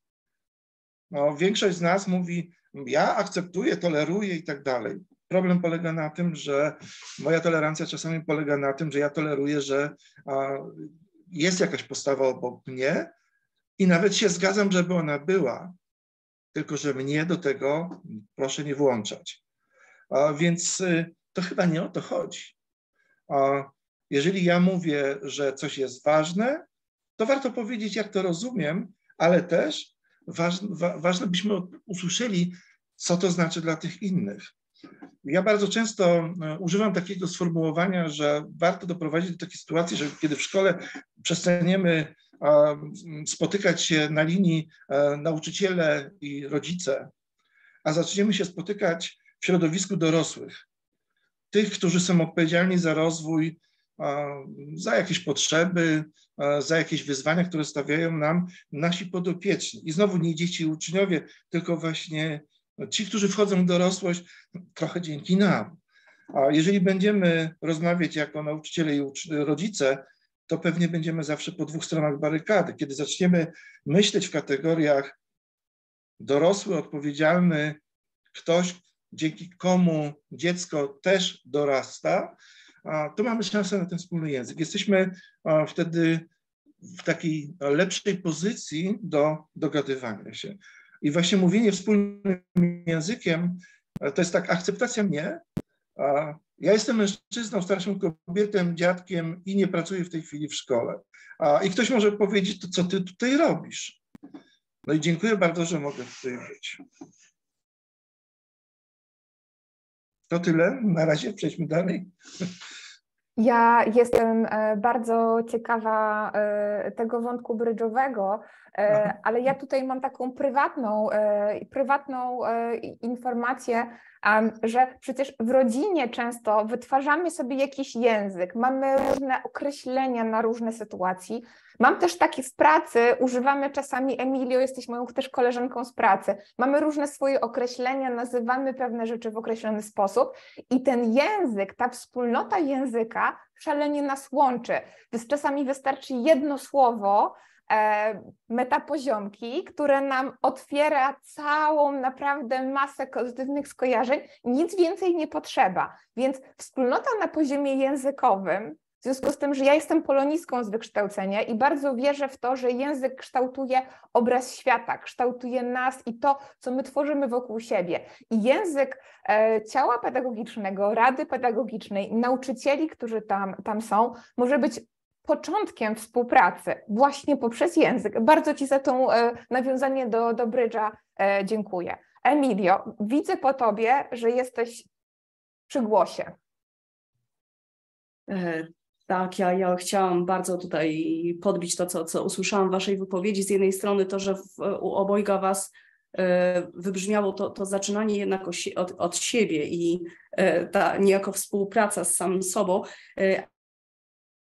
No, większość z nas mówi, ja akceptuję, toleruję i tak dalej. Problem polega na tym, że moja tolerancja czasami polega na tym, że ja toleruję, że a, jest jakaś postawa obok mnie i nawet się zgadzam, żeby ona była, tylko że mnie do tego proszę nie włączać. A, więc y, to chyba nie o to chodzi. A, jeżeli ja mówię, że coś jest ważne, to warto powiedzieć, jak to rozumiem, ale też ważne, ważne byśmy usłyszeli, co to znaczy dla tych innych. Ja bardzo często e, używam takiego sformułowania, że warto doprowadzić do takiej sytuacji, że kiedy w szkole przestaniemy spotykać się na linii e, nauczyciele i rodzice, a zaczniemy się spotykać w środowisku dorosłych, tych, którzy są odpowiedzialni za rozwój za jakieś potrzeby, za jakieś wyzwania, które stawiają nam nasi podopieczni. I znowu nie dzieci i uczniowie, tylko właśnie ci, którzy wchodzą w dorosłość, trochę dzięki nam. A jeżeli będziemy rozmawiać jako nauczyciele i rodzice, to pewnie będziemy zawsze po dwóch stronach barykady. Kiedy zaczniemy myśleć w kategoriach dorosły, odpowiedzialny, ktoś, dzięki komu dziecko też dorasta, to mamy szansę na ten wspólny język. Jesteśmy wtedy w takiej lepszej pozycji do dogadywania się. I właśnie mówienie wspólnym językiem to jest tak akceptacja mnie. Ja jestem mężczyzną, starszym kobietą, dziadkiem i nie pracuję w tej chwili w szkole. I ktoś może powiedzieć, to co ty tutaj robisz? No i dziękuję bardzo, że mogę tutaj być. To tyle. Na razie przejdźmy dalej. Ja jestem e, bardzo ciekawa e, tego wątku brydżowego, e, ale ja tutaj mam taką prywatną, prywatną informację, że przecież w rodzinie często wytwarzamy sobie jakiś język, mamy różne określenia na różne sytuacje. Mam też taki w pracy, używamy czasami Emilio, jesteś moją też koleżanką z pracy. Mamy różne swoje określenia, nazywamy pewne rzeczy w określony sposób i ten język, ta wspólnota języka szalenie nas łączy. Więc czasami wystarczy jedno słowo, e, metapoziomki, które nam otwiera całą naprawdę masę pozytywnych skojarzeń, nic więcej nie potrzeba. Więc wspólnota na poziomie językowym w związku z tym, że ja jestem polonistką z wykształcenia i bardzo wierzę w to, że język kształtuje obraz świata, kształtuje nas i to, co my tworzymy wokół siebie. I język e, ciała pedagogicznego, rady pedagogicznej, nauczycieli, którzy tam, tam są, może być początkiem współpracy właśnie poprzez język. Bardzo Ci za to e, nawiązanie do, do Brydża e, dziękuję. Emilio, widzę po Tobie, że jesteś przy głosie. Tak, ja, ja chciałam bardzo tutaj podbić to, co, co usłyszałam w Waszej wypowiedzi. Z jednej strony to, że w, u obojga Was e, wybrzmiało to, to zaczynanie jednak od, od siebie i e, ta niejako współpraca z samym sobą. E,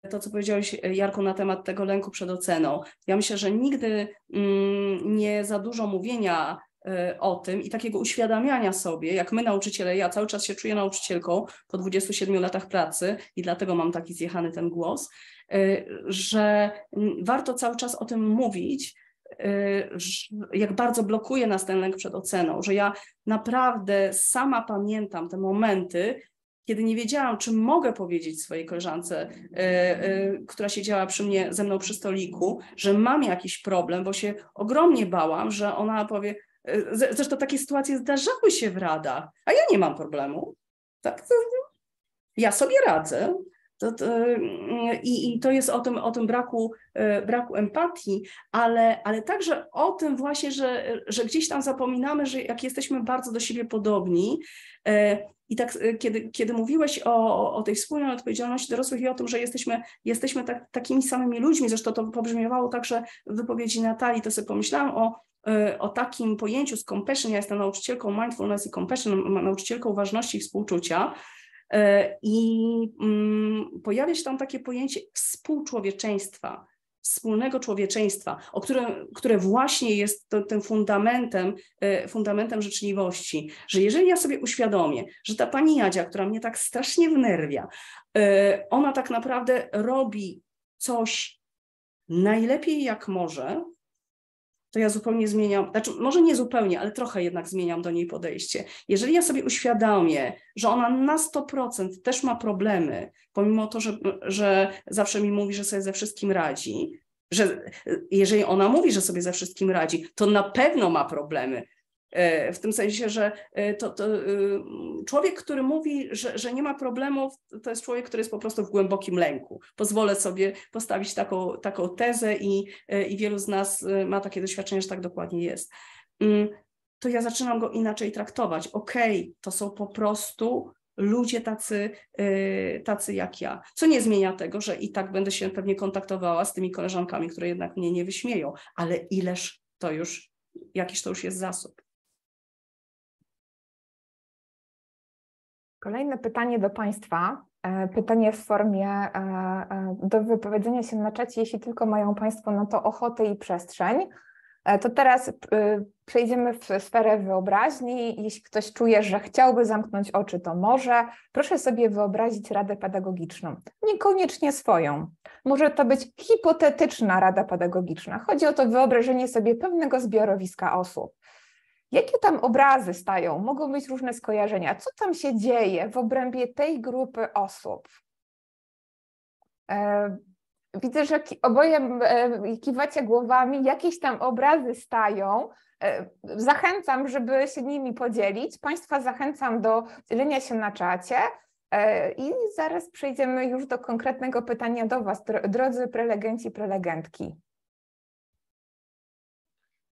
to, co powiedziałeś, Jarku, na temat tego lęku przed oceną. Ja myślę, że nigdy mm, nie za dużo mówienia Y, o tym i takiego uświadamiania sobie, jak my nauczyciele, ja cały czas się czuję nauczycielką po 27 latach pracy i dlatego mam taki zjechany ten głos, y, że warto cały czas o tym mówić, y, jak bardzo blokuje nas ten lęk przed oceną, że ja naprawdę sama pamiętam te momenty, kiedy nie wiedziałam, czy mogę powiedzieć swojej koleżance, która siedziała przy mnie, ze mną przy stoliku, że mam jakiś problem, bo się ogromnie bałam, że ona powie, E, zresztą takie sytuacje zdarzały się w radach, a ja nie mam problemu. Tak? Ja sobie radzę, to, to, y, i, I to jest o tym, o tym braku, y, braku empatii, ale, ale także o tym właśnie, że, że gdzieś tam zapominamy, że jak jesteśmy bardzo do siebie podobni, y, i tak, kiedy, kiedy mówiłeś o, o tej wspólnej odpowiedzialności dorosłych i o tym, że jesteśmy, jesteśmy tak, takimi samymi ludźmi, zresztą to pobrzmiewało także w wypowiedzi Natalii, to sobie pomyślałam o, o takim pojęciu z compassion. Ja jestem nauczycielką mindfulness i compassion, nauczycielką ważności i współczucia. E, I mm, pojawia się tam takie pojęcie współczłowieczeństwa, wspólnego człowieczeństwa, o które, które właśnie jest to, tym fundamentem, e, fundamentem życzliwości, że jeżeli ja sobie uświadomię, że ta pani Jadzia, która mnie tak strasznie wnerwia, e, ona tak naprawdę robi coś najlepiej jak może, to ja zupełnie zmieniam, znaczy może nie zupełnie, ale trochę jednak zmieniam do niej podejście. Jeżeli ja sobie uświadomię, że ona na 100% też ma problemy, pomimo to, że, że zawsze mi mówi, że sobie ze wszystkim radzi, że jeżeli ona mówi, że sobie ze wszystkim radzi, to na pewno ma problemy, E, w tym sensie, że e, to, to e, człowiek, który mówi, że, że, nie ma problemów, to jest człowiek, który jest po prostu w głębokim lęku. Pozwolę sobie postawić taką, taką tezę i, i wielu z nas ma takie doświadczenie, że tak dokładnie jest. Mm, to ja zaczynam go inaczej traktować. Okej, okay, to są po prostu ludzie tacy, tacy jak ja. Co nie zmienia tego, że i tak będę się pewnie kontaktowała z tymi koleżankami, które jednak mnie nie wyśmieją, ale ileż to już, jakiś to już jest zasób. Kolejne pytanie do Państwa. E, pytanie w formie e, e, do wypowiedzenia się na czacie, jeśli tylko mają Państwo na to ochotę i przestrzeń. To teraz przejdziemy w sferę wyobraźni. Jeśli ktoś czuje, że chciałby zamknąć oczy, to może. Proszę sobie wyobrazić radę pedagogiczną, niekoniecznie swoją. Może to być hipotetyczna rada pedagogiczna. Chodzi o to wyobrażenie sobie pewnego zbiorowiska osób. Jakie tam obrazy stają? Mogą być różne skojarzenia. Co tam się dzieje w obrębie tej grupy osób? E, widzę, że oboje e, kiwacie głowami, jakieś tam obrazy stają. E, zachęcam, żeby się nimi podzielić. Państwa zachęcam do dzielenia się na czacie. I zaraz przejdziemy już do konkretnego pytania do Was, drodzy prelegenci prelegentki.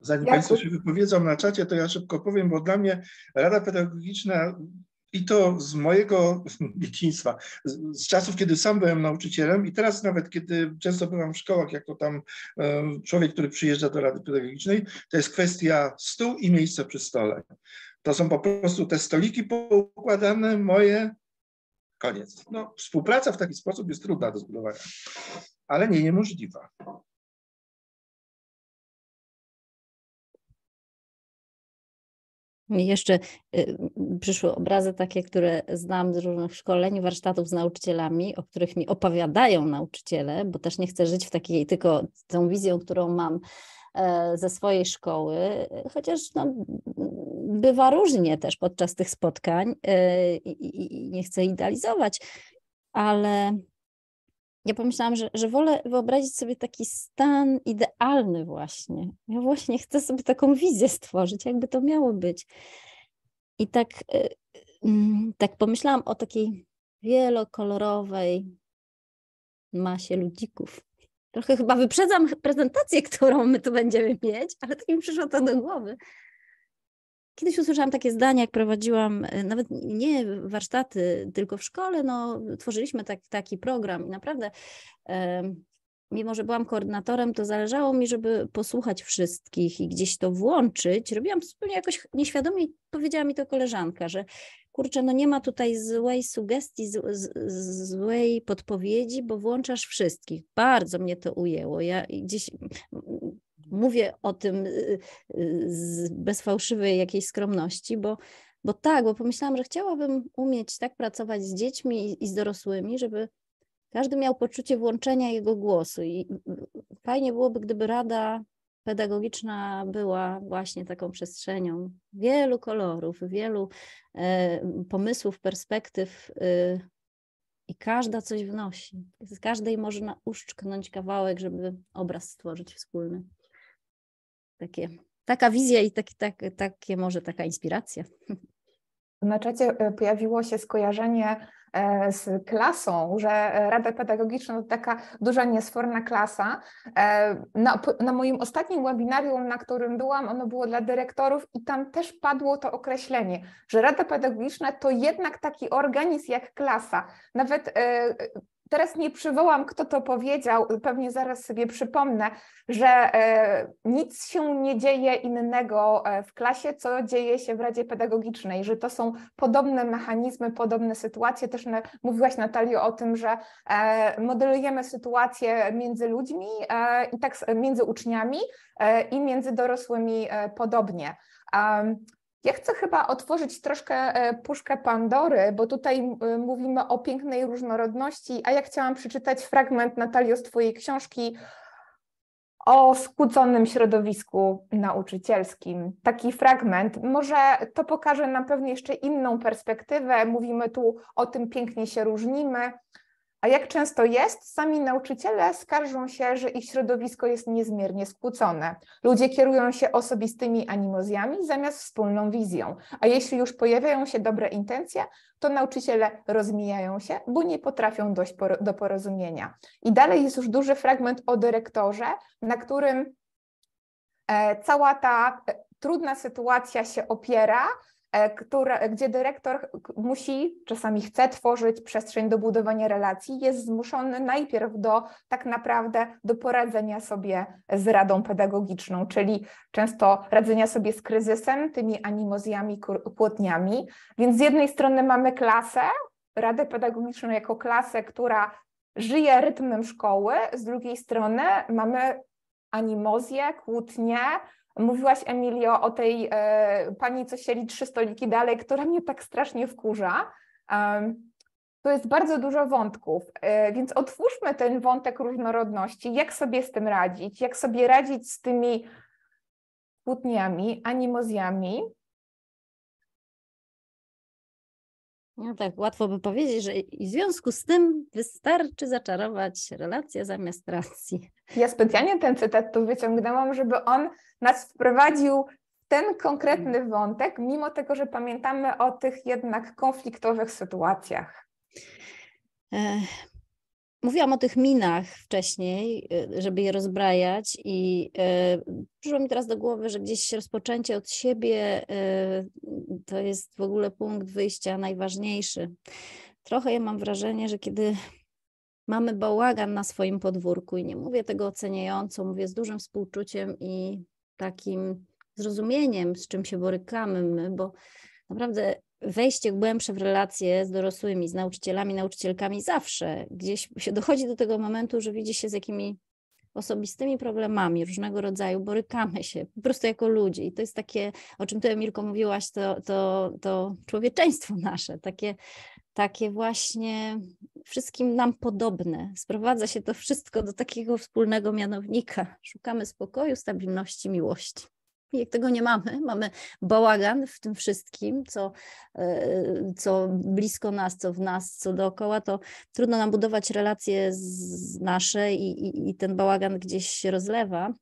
Zanim Państwo się wypowiedzą na czacie, to ja szybko powiem, bo dla mnie Rada Pedagogiczna i to z mojego dzieciństwa, z, z, czasów, kiedy sam byłem nauczycielem i teraz nawet, kiedy często byłem w szkołach, jak to tam człowiek, który przyjeżdża do Rady Pedagogicznej, to jest kwestia stół i miejsca przy stole. To są po prostu te stoliki poukładane moje, koniec. No, współpraca w taki sposób jest trudna do zbudowania, ale nie niemożliwa. jeszcze y, przyszły obrazy takie, które znam z różnych szkoleń, warsztatów z nauczycielami, o których mi opowiadają nauczyciele, bo też nie chcę żyć w takiej tylko tą wizją, którą mam e, ze swojej szkoły, chociaż no, bywa różnie też podczas tych spotkań e, i nie chcę idealizować, ale ja pomyślałam, że, że wolę wyobrazić sobie taki stan idealny właśnie. Ja właśnie chcę sobie taką wizję stworzyć, jakby to miało być. I tak, y, mm, tak pomyślałam o takiej wielokolorowej masie ludzików. Trochę chyba wyprzedzam prezentację, którą my tu będziemy mieć, ale tak mi przyszło to do głowy, Kiedyś usłyszałam takie zdanie, jak prowadziłam y, nawet nie warsztaty, tylko w szkole, no, tworzyliśmy tak, taki program i naprawdę, mimo że byłam koordynatorem, to zależało mi, żeby posłuchać wszystkich i gdzieś to włączyć. Robiłam zupełnie jakoś nieświadomie, powiedziała mi to koleżanka, że kurczę, no nie ma tutaj złej sugestii, z, z, złej podpowiedzi, bo włączasz wszystkich. Bardzo mnie to ujęło. Ja gdzieś mówię o tym y, y, z, bez fałszywej jakiejś skromności, bo, bo tak, bo pomyślałam, że chciałabym umieć tak pracować z dziećmi i, z dorosłymi, żeby każdy miał poczucie włączenia jego głosu. I y, fajnie byłoby, gdyby rada pedagogiczna była właśnie taką przestrzenią wielu kolorów, wielu e, pomysłów, perspektyw. i każda coś wnosi. Z każdej można uszczknąć kawałek, żeby obraz stworzyć wspólny. Takie, taka wizja i taki, tak, takie może taka inspiracja. Na czacie e, pojawiło się skojarzenie e, z klasą, że Rada Pedagogiczna to taka duża, niesforna klasa. E, na, na, moim ostatnim webinarium, na którym byłam, ono było dla dyrektorów i tam też padło to określenie, że Rada Pedagogiczna to jednak taki organizm jak klasa. Nawet teraz nie przywołam, kto to powiedział, pewnie zaraz sobie przypomnę, że e, nic się nie dzieje innego e, w klasie, co dzieje się w Radzie Pedagogicznej, że to są podobne mechanizmy, podobne sytuacje. Też na, mówiłaś, Natalio, o tym, że e, modelujemy sytuacje między ludźmi i tak między uczniami i między dorosłymi podobnie. Ja chcę chyba otworzyć troszkę e, puszkę Pandory, bo tutaj e, mówimy o pięknej różnorodności, a ja chciałam przeczytać fragment Natalio z Twojej książki o skłóconym środowisku nauczycielskim. Taki fragment, może to pokaże nam pewnie jeszcze inną perspektywę. Mówimy tu o tym pięknie się różnimy, a jak często jest, sami nauczyciele skarżą się, że ich środowisko jest niezmiernie skłócone. Ludzie kierują się osobistymi animozjami zamiast wspólną wizją. A jeśli już pojawiają się dobre intencje, to nauczyciele rozmijają się, bo nie potrafią dojść do porozumienia. I dalej jest już duży fragment o dyrektorze, na którym e, cała ta e, trudna sytuacja się opiera, E, która, gdzie dyrektor musi, czasami chce tworzyć przestrzeń do budowania relacji, jest zmuszony najpierw do tak naprawdę do poradzenia sobie z radą pedagogiczną, czyli często radzenia sobie z kryzysem, tymi animozjami, kłótniami. Więc z jednej strony mamy klasę, radę pedagogiczną jako klasę, która żyje rytmem szkoły, z drugiej strony mamy animozję, kłótnie, Mówiłaś, Emilio, o tej e, pani, co siedzi trzy stoliki dalej, która mnie tak strasznie wkurza. Um, to jest bardzo dużo wątków, e, więc otwórzmy ten wątek różnorodności. Jak sobie z tym radzić? Jak sobie radzić z tymi kłótniami, animozjami? No tak, łatwo by powiedzieć, że w związku z tym wystarczy zaczarować relacje zamiast racji. Ja specjalnie ten cytat tu wyciągnęłam, żeby on nas wprowadził w ten konkretny wątek, mimo tego, że pamiętamy o tych jednak konfliktowych sytuacjach. Mówiłam o tych minach wcześniej, y, żeby je rozbrajać, i y, przyszło mi teraz do głowy, że gdzieś rozpoczęcie od siebie y, to jest w ogóle punkt wyjścia najważniejszy. Trochę ja mam wrażenie, że kiedy mamy bałagan na swoim podwórku, i nie mówię tego oceniająco, mówię z dużym współczuciem i takim zrozumieniem, z czym się borykamy my, bo naprawdę wejście głębsze w relacje z dorosłymi, z nauczycielami, nauczycielkami zawsze gdzieś się dochodzi do tego momentu, że widzi się z jakimi osobistymi problemami różnego rodzaju, borykamy się po prostu jako ludzie. I to jest takie, o czym ty, Emilko, mówiłaś, to, to, to człowieczeństwo nasze, takie, takie właśnie wszystkim nam podobne. Sprowadza się to wszystko do takiego wspólnego mianownika. Szukamy spokoju, stabilności, miłości. Jak tego nie mamy, mamy bałagan w tym wszystkim, co, e, co blisko nas, co w nas, co dookoła, to trudno nam budować relacje z nasze i, i, i ten bałagan gdzieś się rozlewa.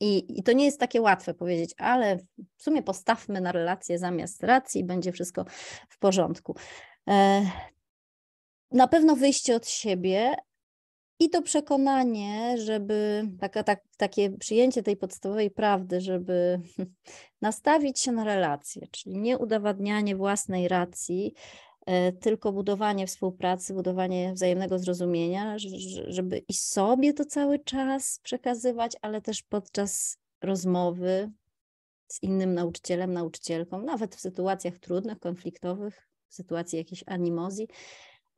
I, I, to nie jest takie łatwe powiedzieć, ale w sumie postawmy na relacje zamiast racji i będzie wszystko w porządku. E, na pewno wyjście od siebie, i to przekonanie, żeby taka, tak, takie przyjęcie tej podstawowej prawdy, żeby nastawić się na relacje, czyli nie udowadnianie własnej racji, e, tylko budowanie współpracy, budowanie wzajemnego zrozumienia, żeby i sobie to cały czas przekazywać, ale też podczas rozmowy z innym nauczycielem, nauczycielką, nawet w sytuacjach trudnych, konfliktowych, w sytuacji jakiejś animozji,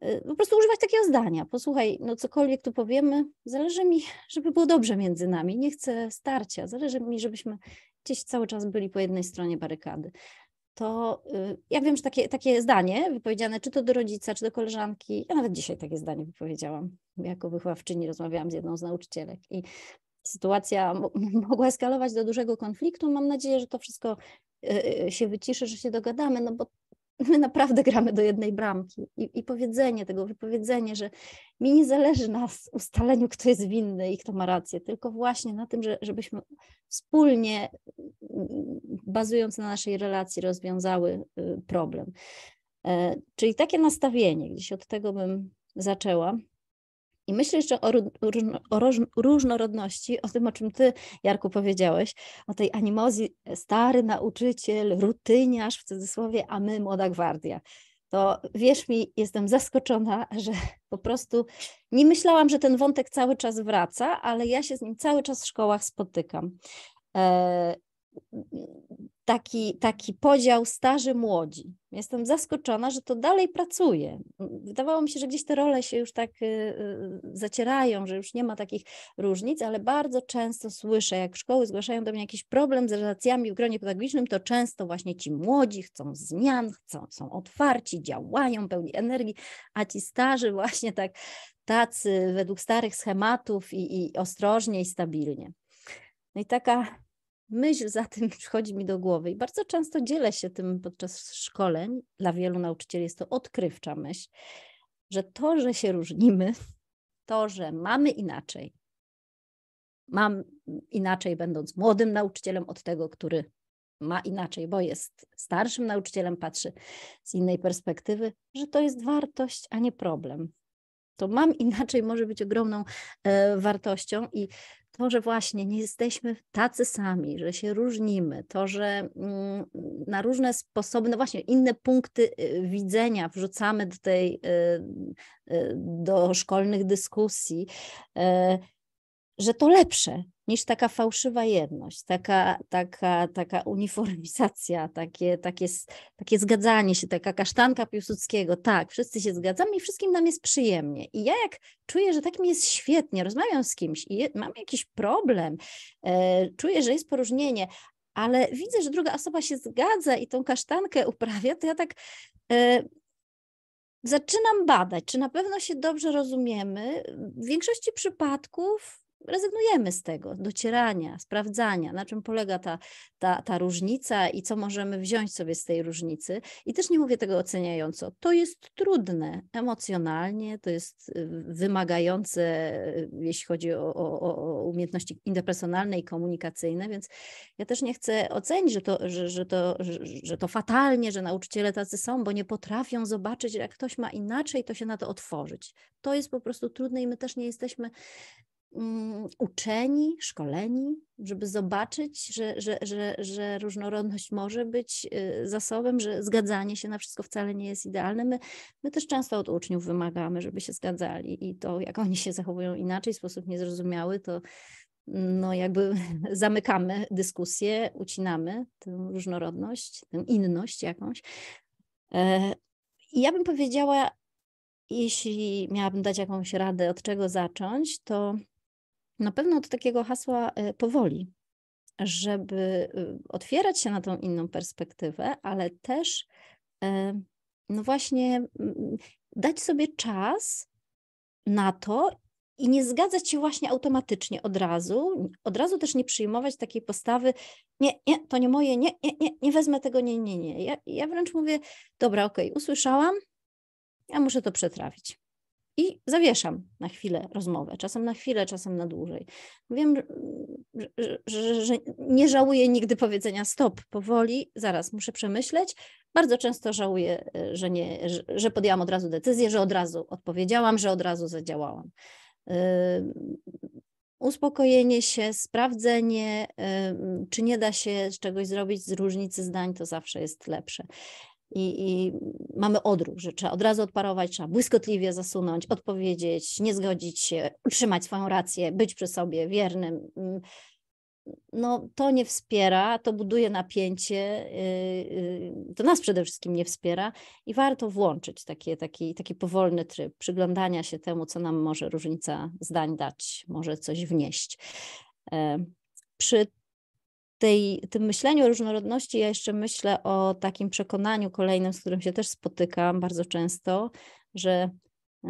Y, po prostu używać takiego zdania. Posłuchaj, no cokolwiek tu powiemy, zależy mi, żeby było dobrze między nami. Nie chcę starcia, zależy mi, żebyśmy gdzieś cały czas byli po jednej stronie barykady. To y, ja wiem, że takie, takie zdanie wypowiedziane czy to do rodzica, czy do koleżanki, ja nawet dzisiaj takie zdanie wypowiedziałam. Jako wychowawczyni rozmawiałam z jedną z nauczycielek i sytuacja mogła eskalować do dużego konfliktu. Mam nadzieję, że to wszystko y, się wyciszy, że się dogadamy, no bo my naprawdę gramy do jednej bramki. I, I, powiedzenie tego, wypowiedzenie, że mi nie zależy na ustaleniu, kto jest winny i kto ma rację, tylko właśnie na tym, że, żebyśmy wspólnie, mm, bazując na naszej relacji, rozwiązały y, problem. E, czyli takie nastawienie, gdzieś od tego bym zaczęła. I myślę jeszcze o, o, różnorodności, o tym, o czym ty, Jarku, powiedziałeś, o tej animozji stary nauczyciel, rutyniarz w cudzysłowie, a my młoda gwardia. To wierz mi, jestem zaskoczona, że po prostu nie myślałam, że ten wątek cały czas wraca, ale ja się z nim cały czas w szkołach spotykam. E, taki, taki podział starzy-młodzi. Jestem zaskoczona, że to dalej pracuje. Wydawało mi się, że gdzieś te role się już tak y, y, zacierają, że już nie ma takich różnic, ale bardzo często słyszę, jak szkoły zgłaszają do mnie jakiś problem z relacjami w gronie pedagogicznym, to często właśnie ci młodzi chcą zmian, chcą, są otwarci, działają, pełni energii, a ci starzy właśnie tak tacy według starych schematów i, i ostrożnie i stabilnie. No i taka myśl za tym przychodzi mi do głowy i bardzo często dzielę się tym podczas szkoleń. Dla wielu nauczycieli jest to odkrywcza myśl, że to, że się różnimy, to, że mamy inaczej, mam inaczej będąc młodym nauczycielem od tego, który ma inaczej, bo jest starszym nauczycielem, patrzy z innej perspektywy, że to jest wartość, a nie problem. To mam inaczej może być ogromną e, wartością i to, że właśnie nie jesteśmy tacy sami, że się różnimy, to, że mm, na różne sposoby, no właśnie inne punkty y, widzenia wrzucamy do tej, y, y, do szkolnych dyskusji, że to lepsze niż taka fałszywa jedność, taka, taka, taka uniformizacja, takie, takie, takie zgadzanie się, taka kasztanka Piłsudskiego, tak, wszyscy się zgadzamy i wszystkim nam jest przyjemnie. I ja jak czuję, że tak mi jest świetnie, rozmawiam z kimś i mam jakiś problem, e, czuję, że jest poróżnienie, ale widzę, że druga osoba się zgadza i tą kasztankę uprawia, to ja tak e, zaczynam badać, czy na pewno się dobrze rozumiemy. W większości przypadków rezygnujemy z tego docierania, sprawdzania, na czym polega ta, ta, ta różnica i co możemy wziąć sobie z tej różnicy. I też nie mówię tego oceniająco. To jest trudne emocjonalnie, to jest y, wymagające, y, jeśli chodzi o, o, o umiejętności interpersonalne i komunikacyjne, więc ja też nie chcę ocenić, że to, że, że, to, że, że to fatalnie, że nauczyciele tacy są, bo nie potrafią zobaczyć, jak ktoś ma inaczej, to się na to otworzyć. To jest po prostu trudne i my też nie jesteśmy Mm, uczeni, szkoleni, żeby zobaczyć, że, że, że, że różnorodność może być y, zasobem, że zgadzanie się na wszystko wcale nie jest idealne. My, my też często od uczniów wymagamy, żeby się zgadzali i to, jak oni się zachowują inaczej, w sposób niezrozumiały, to no jakby zamykamy dyskusję, ucinamy tę różnorodność, tę inność jakąś. E, I ja bym powiedziała, jeśli miałabym dać jakąś radę, od czego zacząć, to na pewno od takiego hasła y, powoli, żeby y, otwierać się na tą inną perspektywę, ale też, y, no właśnie, dać sobie czas na to i nie zgadzać się właśnie automatycznie od razu, od razu też nie przyjmować takiej postawy, nie, nie, to nie moje, nie, nie, nie, nie wezmę tego, nie, nie, nie. Ja, ja wręcz mówię, dobra, okej, okay, usłyszałam, ja muszę to przetrawić i zawieszam na chwilę rozmowę, czasem na chwilę, czasem na dłużej. Wiem, że, że, że, nie żałuję nigdy powiedzenia stop, powoli, zaraz muszę przemyśleć. Bardzo często żałuję, że, nie, że podjęłam od razu decyzję, że od razu odpowiedziałam, że od razu zadziałałam. Yy, uspokojenie się, sprawdzenie, yy, czy nie da się czegoś zrobić z różnicy zdań, to zawsze jest lepsze i, i mamy odruch, że trzeba od razu odparować, trzeba błyskotliwie zasunąć, odpowiedzieć, nie zgodzić się, utrzymać swoją rację, być przy sobie wiernym. Mm, no, to nie wspiera, to buduje napięcie, yy, yy, to nas przede wszystkim nie wspiera i warto włączyć taki taki, taki powolny tryb przyglądania się temu, co nam może różnica zdań dać, może coś wnieść. E, przy tej, tym myśleniu o różnorodności ja jeszcze myślę o takim przekonaniu kolejnym, z którym się też spotykam bardzo często, że y,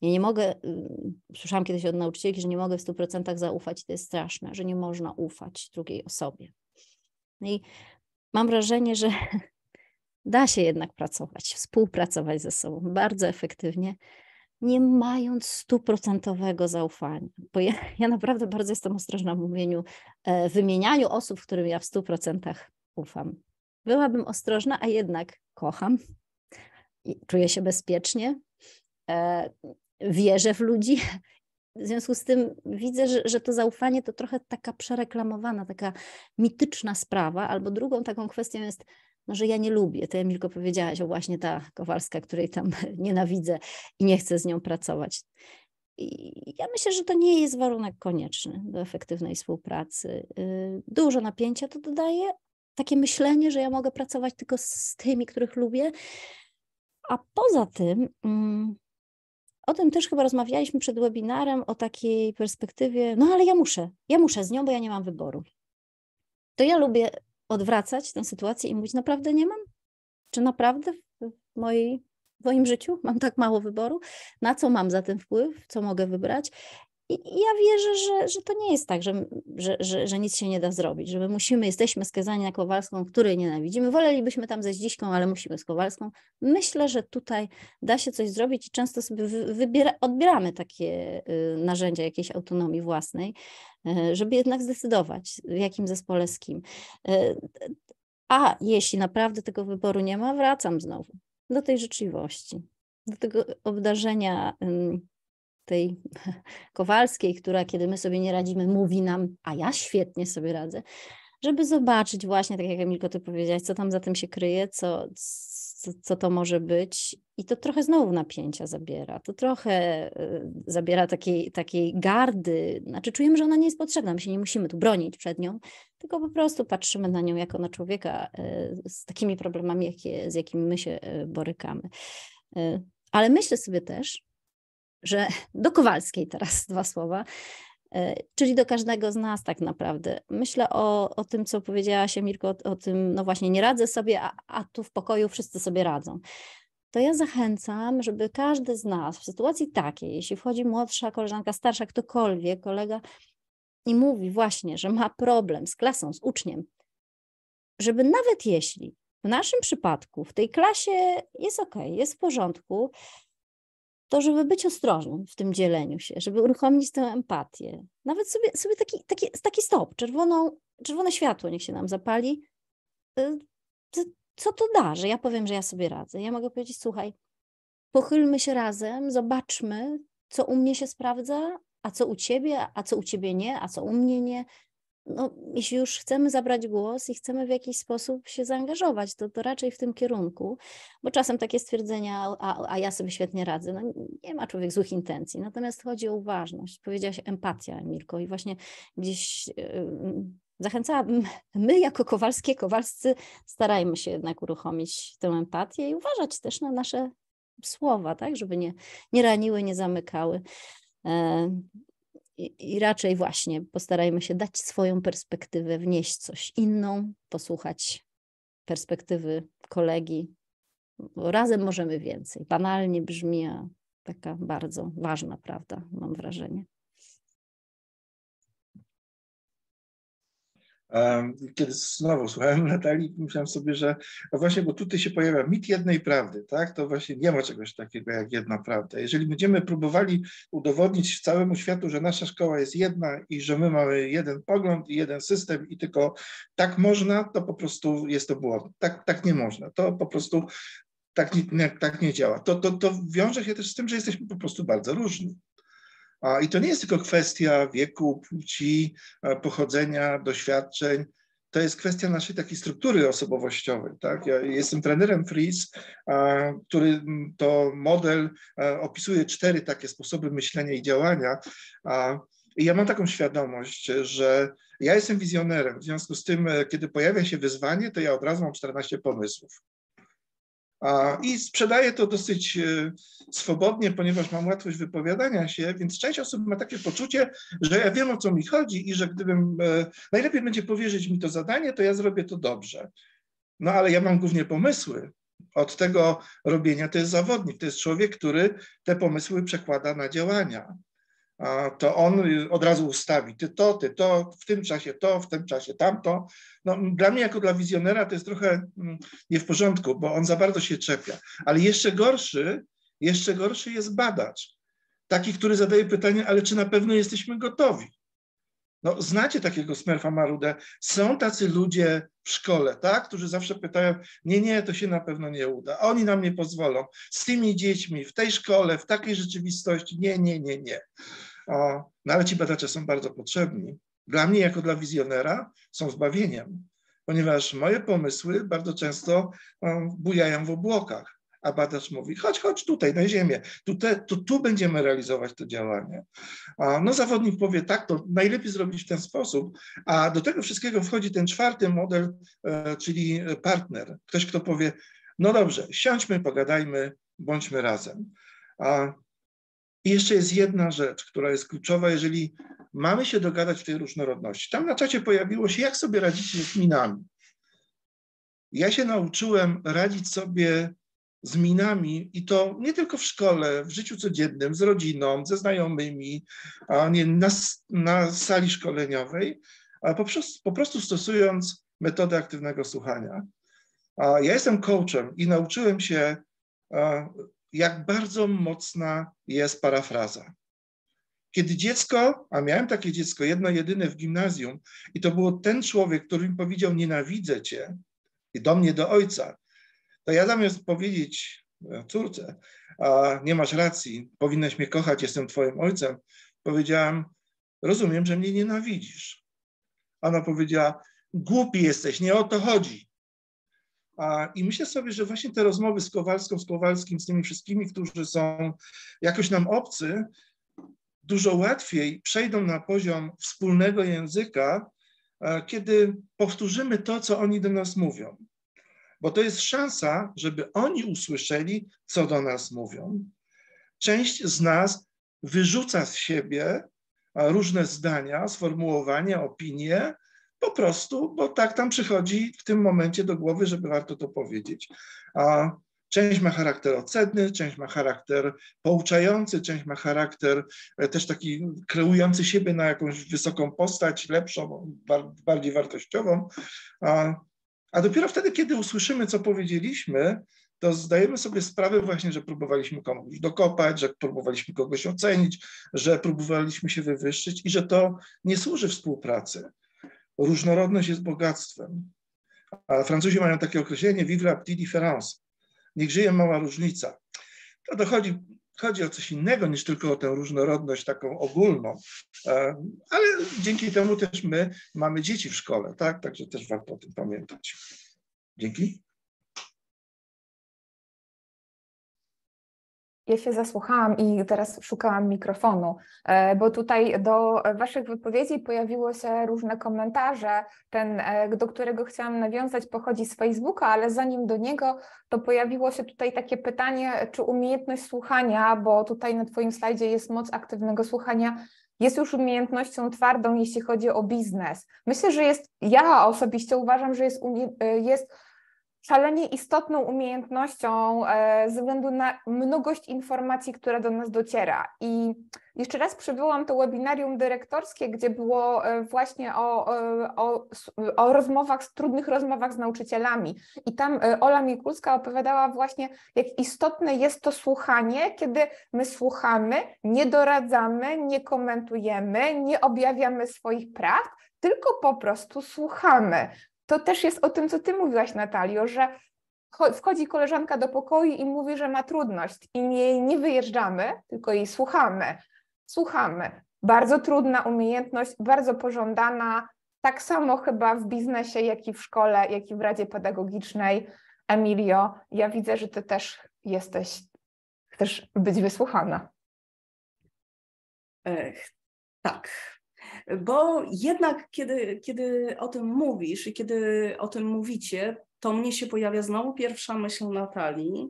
ja nie mogę, y, słyszałam kiedyś od nauczycieli, że nie mogę w 100% zaufać, to jest straszne, że nie można ufać drugiej osobie. No i mam wrażenie, że da się jednak pracować, współpracować ze sobą bardzo efektywnie, nie mając stuprocentowego zaufania. Bo ja, ja, naprawdę bardzo jestem ostrożna w mówieniu, e, wymienianiu osób, którym ja w stu procentach ufam. Byłabym ostrożna, a jednak kocham, czuję się bezpiecznie, e, wierzę w ludzi. W związku z tym widzę, że, że to zaufanie to trochę taka przereklamowana, taka mityczna sprawa, albo drugą taką kwestią jest no, że ja nie lubię. mi Emilko, powiedziałaś, o właśnie ta Kowalska, której tam nienawidzę i nie chcę z nią pracować. I ja myślę, że to nie jest warunek konieczny do efektywnej współpracy. Y, dużo napięcia to dodaje, takie myślenie, że ja mogę pracować tylko z tymi, których lubię. A poza tym, mm, o tym też chyba rozmawialiśmy przed webinarem, o takiej perspektywie, no ale ja muszę, ja muszę z nią, bo ja nie mam wyboru. To ja lubię odwracać tę sytuację i mówić, naprawdę nie mam? Czy naprawdę w, mojej, w moim życiu mam tak mało wyboru? Na co mam za ten wpływ? Co mogę wybrać? I, ja wierzę, że, że to nie jest tak, że, że, że, że nic się nie da zrobić, że my musimy, jesteśmy skazani na Kowalską, której nienawidzimy. Wolelibyśmy tam ze Zdziśką, ale musimy z Kowalską. Myślę, że tutaj da się coś zrobić i często sobie wybiera, odbieramy takie y, narzędzia jakiejś autonomii własnej, y, żeby jednak zdecydować, w jakim zespole z kim. Y, a jeśli naprawdę tego wyboru nie ma, wracam znowu do tej życzliwości, do tego obdarzenia tej Kowalskiej, która kiedy my sobie nie radzimy, mówi nam, a ja świetnie sobie radzę, żeby zobaczyć właśnie, tak jak Emilko ty powiedziałaś, co tam za tym się kryje, co, co, co to może być. I to trochę znowu napięcia zabiera, to trochę y, zabiera takiej, takiej gardy. Znaczy czujemy, że ona nie jest potrzebna, my się nie musimy tu bronić przed nią, tylko po prostu patrzymy na nią jako na człowieka y, z takimi problemami, jakie, z jakimi my się y, borykamy. Ale myślę sobie też, że do Kowalskiej teraz dwa słowa, e, czyli do każdego z nas tak naprawdę. Myślę o, o tym, co powiedziała się Mirko, o, o tym, no właśnie, nie radzę sobie, a, a tu w pokoju wszyscy sobie radzą to ja zachęcam, żeby każdy z nas w sytuacji takiej, jeśli wchodzi młodsza koleżanka, starsza, ktokolwiek, kolega i mówi właśnie, że ma problem z klasą, z uczniem, żeby nawet jeśli w naszym przypadku, w tej klasie jest ok, jest w porządku, to, żeby być ostrożnym w tym dzieleniu się, żeby uruchomić tę empatię. Nawet sobie, sobie taki, taki, taki stop, czerwoną, czerwone światło niech się nam zapali. Y, co to da, że ja powiem, że ja sobie radzę? Ja mogę powiedzieć, słuchaj, pochylmy się razem, zobaczmy, co u mnie się sprawdza, a co u ciebie, a co u ciebie nie, a co u mnie nie, no, jeśli już chcemy zabrać głos i chcemy w jakiś sposób się zaangażować, to, to raczej w tym kierunku, bo czasem takie stwierdzenia, a, a ja sobie świetnie radzę, no, nie ma człowiek złych intencji, natomiast chodzi o uważność, powiedziałaś empatia, Emilko, i właśnie gdzieś yy, zachęcałabym, my jako Kowalskie, Kowalscy starajmy się jednak uruchomić tę empatię i uważać też na nasze słowa, tak, żeby nie, nie raniły, nie zamykały. E, i, raczej właśnie postarajmy się dać swoją perspektywę, wnieść coś inną, posłuchać perspektywy kolegi. Bo razem możemy więcej. Banalnie brzmi, a taka bardzo ważna prawda, mam wrażenie. Kiedy znowu słuchałem Natalii, myślałem sobie, że no właśnie, bo tutaj się pojawia mit jednej prawdy, tak? To właśnie nie ma czegoś takiego jak jedna prawda. Jeżeli będziemy próbowali udowodnić całemu światu, że nasza szkoła jest jedna i że my mamy jeden pogląd i jeden system i tylko tak można, to po prostu jest to błąd. Tak, tak nie można. To po prostu tak nie, tak nie działa. To, to, to wiąże się też z tym, że jesteśmy po prostu bardzo różni. I to nie jest tylko kwestia wieku, płci, pochodzenia, doświadczeń. To jest kwestia naszej takiej struktury osobowościowej. Tak? Ja jestem trenerem Fries, który to model opisuje cztery takie sposoby myślenia i działania. I ja mam taką świadomość, że ja jestem wizjonerem. W związku z tym, e, kiedy pojawia się wyzwanie, to ja od razu mam 14 pomysłów. I sprzedaję to dosyć e, swobodnie, ponieważ mam łatwość wypowiadania się, więc część osób ma takie poczucie, że ja wiem o co mi chodzi i że gdybym e, najlepiej będzie powierzyć mi to zadanie, to ja zrobię to dobrze. No ale ja mam głównie pomysły. Od tego robienia to jest zawodnik, to jest człowiek, który te pomysły przekłada na działania to on od razu ustawi ty to, ty to, w tym czasie to, w tym czasie tamto. No, dla mnie jako dla wizjonera to jest trochę mm, nie w porządku, bo on za bardzo się czepia. Ale jeszcze gorszy, jeszcze gorszy jest badacz. Taki, który zadaje pytanie, ale czy na pewno jesteśmy gotowi? No, znacie takiego smerfa marudę. Są tacy ludzie w szkole, tak, którzy zawsze pytają, nie, nie, to się na pewno nie uda. Oni nam nie pozwolą. Z tymi dziećmi, w tej szkole, w takiej rzeczywistości, nie, nie, nie, nie. No ale ci badacze są bardzo potrzebni. Dla mnie, jako dla wizjonera, są zbawieniem, ponieważ moje pomysły bardzo często bujają w obłokach. A badacz mówi, chodź, chodź tutaj na ziemię, tu, te, tu, tu będziemy realizować to działanie. No zawodnik powie, tak, to najlepiej zrobić w ten sposób, a do tego wszystkiego wchodzi ten czwarty model, e, czyli partner. Ktoś, kto powie, no dobrze, siądźmy, pogadajmy, bądźmy razem. I jeszcze jest jedna rzecz, która jest kluczowa, jeżeli mamy się dogadać w tej różnorodności. Tam na czacie pojawiło się, jak sobie radzicie z minami. Ja się nauczyłem radzić sobie z minami i to nie tylko w szkole, w życiu codziennym, z rodziną, ze znajomymi, a nie na, na sali szkoleniowej, ale po prostu stosując metodę aktywnego słuchania. Ja jestem coachem i nauczyłem się jak bardzo mocna jest parafraza. Kiedy dziecko, a miałem takie dziecko, jedno jedyne w gimnazjum, i to był ten człowiek, który mi powiedział: Nienawidzę cię, i do mnie, do ojca, to ja zamiast powiedzieć e, córce, a nie masz racji, powinnaś mnie kochać, jestem twoim ojcem, powiedziałam: Rozumiem, że mnie nienawidzisz. Ona powiedziała: Głupi jesteś, nie o to chodzi. I myślę sobie, że właśnie te rozmowy z Kowalską, z Kowalskim, z tymi wszystkimi, którzy są jakoś nam obcy, dużo łatwiej przejdą na poziom wspólnego języka, e, kiedy powtórzymy to, co oni do nas mówią. Bo to jest szansa, żeby oni usłyszeli, co do nas mówią. Część z nas wyrzuca z siebie różne zdania, sformułowania, opinie, po prostu, bo tak tam przychodzi w tym momencie do głowy, żeby warto to powiedzieć. A część ma charakter ocenny, część ma charakter pouczający, część ma charakter e, też taki kreujący siebie na jakąś wysoką postać, lepszą, bardziej wartościową. A, a dopiero wtedy, kiedy usłyszymy, co powiedzieliśmy, to zdajemy sobie sprawę właśnie, że próbowaliśmy komuś dokopać, że próbowaliśmy kogoś ocenić, że próbowaliśmy się wywyższyć i że to nie służy współpracy. Różnorodność jest bogactwem. A Francuzi mają takie określenie vive la petite différence. Niech żyje mała różnica. To dochodzi, chodzi o coś innego niż tylko o tę różnorodność taką ogólną. E, ale dzięki temu też my mamy dzieci w szkole, tak? Także też warto o tym pamiętać. Dzięki. Ja się zasłuchałam i teraz szukałam mikrofonu, e, bo tutaj do Waszych wypowiedzi pojawiło się różne komentarze. Ten, e, do którego chciałam nawiązać, pochodzi z Facebooka, ale zanim do niego, to pojawiło się tutaj takie pytanie, czy umiejętność słuchania, bo tutaj na Twoim slajdzie jest moc aktywnego słuchania, jest już umiejętnością twardą, jeśli chodzi o biznes. Myślę, że jest, ja osobiście uważam, że jest, e, jest szalenie istotną umiejętnością e, ze względu na mnogość informacji, która do nas dociera. I jeszcze raz przybyłam to webinarium dyrektorskie, gdzie było e, właśnie o, e, o, o rozmowach, trudnych rozmowach z nauczycielami. I tam Ola Mikulska opowiadała właśnie, jak istotne jest to słuchanie, kiedy my słuchamy, nie doradzamy, nie komentujemy, nie objawiamy swoich praw, tylko po prostu słuchamy to też jest o tym, co ty mówiłaś, Natalio, że wchodzi koleżanka do pokoju i mówi, że ma trudność i jej nie wyjeżdżamy, tylko jej słuchamy. Słuchamy. Bardzo trudna umiejętność, bardzo pożądana, tak samo chyba w biznesie, jak i w szkole, jak i w Radzie Pedagogicznej. Emilio, ja widzę, że ty też jesteś, chcesz być wysłuchana. Ech, tak, bo jednak kiedy, kiedy o tym mówisz i kiedy o tym mówicie, to mnie się pojawia znowu pierwsza myśl Natalii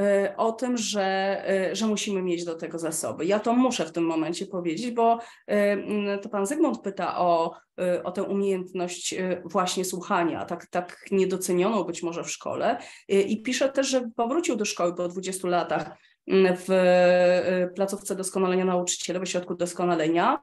e, o tym, że, e, że musimy mieć do tego zasoby. Ja to muszę w tym momencie powiedzieć, bo e, to pan Zygmunt pyta o, o tę umiejętność właśnie słuchania, tak, tak niedocenioną być może w szkole i pisze też, że powrócił do szkoły po 20 latach w placówce doskonalenia nauczyciela, w ośrodku doskonalenia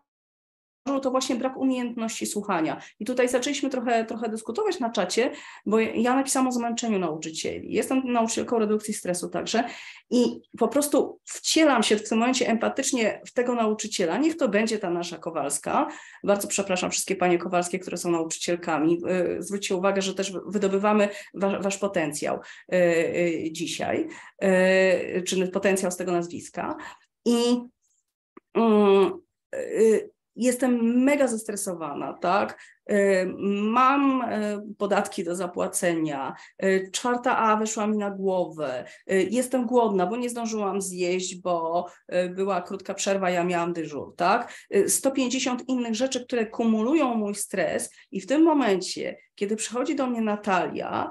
to właśnie brak umiejętności słuchania. I tutaj zaczęliśmy trochę, trochę dyskutować na czacie, bo ja napisałam o zmęczeniu nauczycieli. Jestem nauczycielką redukcji stresu także i po prostu wcielam się w tym momencie empatycznie w tego nauczyciela. Niech to będzie ta nasza Kowalska. Bardzo przepraszam wszystkie panie Kowalskie, które są nauczycielkami. Y, zwróćcie uwagę, że też wydobywamy wasz, wasz potencjał y, y, dzisiaj, czy potencjał z tego nazwiska. I mm, jestem mega zestresowana, tak? Y, mam y, podatki do zapłacenia, y, czwarta A wyszła mi na głowę, jestem głodna, bo nie zdążyłam zjeść, bo była krótka przerwa, ja miałam dyżur, tak? 150 innych rzeczy, które kumulują mój stres i w tym momencie, kiedy przychodzi do mnie Natalia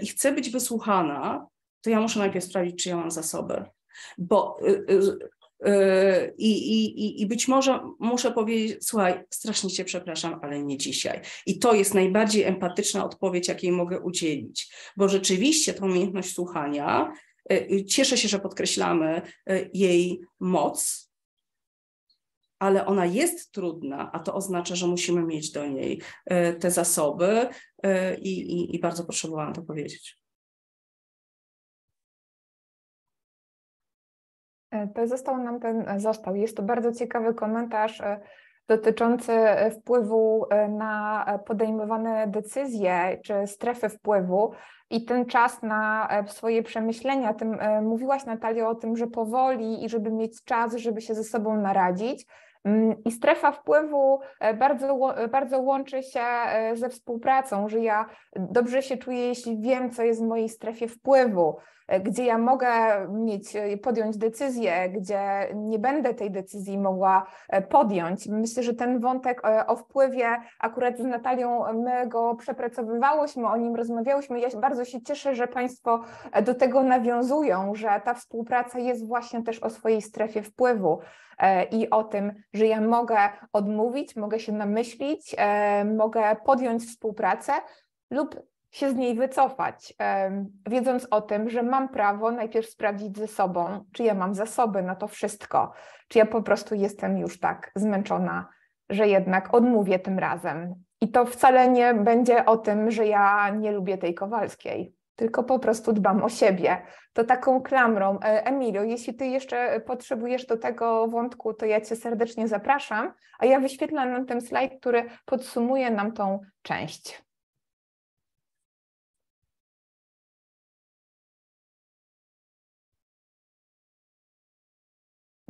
i chce być wysłuchana, to ja muszę najpierw sprawdzić, czy ja mam zasoby. Bo i, i, I być może muszę powiedzieć, słuchaj, strasznie cię przepraszam, ale nie dzisiaj. I to jest najbardziej empatyczna odpowiedź, jakiej mogę udzielić, bo rzeczywiście ta umiejętność słuchania, e, cieszę się, że podkreślamy e, jej moc, ale ona jest trudna, a to oznacza, że musimy mieć do niej e, te zasoby i, i, i bardzo potrzebowałam to powiedzieć. E, to został nam ten, e, został. Jest to bardzo ciekawy komentarz e, dotyczący wpływu na podejmowane decyzje czy strefy wpływu i ten czas na swoje przemyślenia. Tym, mówiłaś Natalia o tym, że powoli i żeby mieć czas, żeby się ze sobą naradzić. Mm, I strefa wpływu bardzo, bardzo łączy się ze współpracą, że ja dobrze się czuję, jeśli wiem, co jest w mojej strefie wpływu gdzie ja mogę mieć, y, podjąć decyzję, gdzie nie będę tej decyzji mogła e, podjąć. Myślę, że ten wątek e, o wpływie akurat z Natalią, e, my go przepracowywałyśmy, o nim rozmawiałyśmy. Ja bardzo się cieszę, że Państwo do tego nawiązują, że ta współpraca jest właśnie też o swojej strefie wpływu i o tym, że ja mogę odmówić, mogę się namyślić, mogę podjąć współpracę lub się z niej wycofać, wiedząc o tym, że mam prawo najpierw sprawdzić ze sobą, czy ja mam zasoby na to wszystko, czy ja po prostu jestem już tak zmęczona, że jednak odmówię tym razem. I to wcale nie będzie o tym, że ja nie lubię tej Kowalskiej, tylko po prostu dbam o siebie. To taką klamrą. E, Emilio, jeśli ty jeszcze potrzebujesz do tego wątku, to ja cię serdecznie zapraszam, a ja wyświetlam nam ten slajd, który podsumuje nam tą część.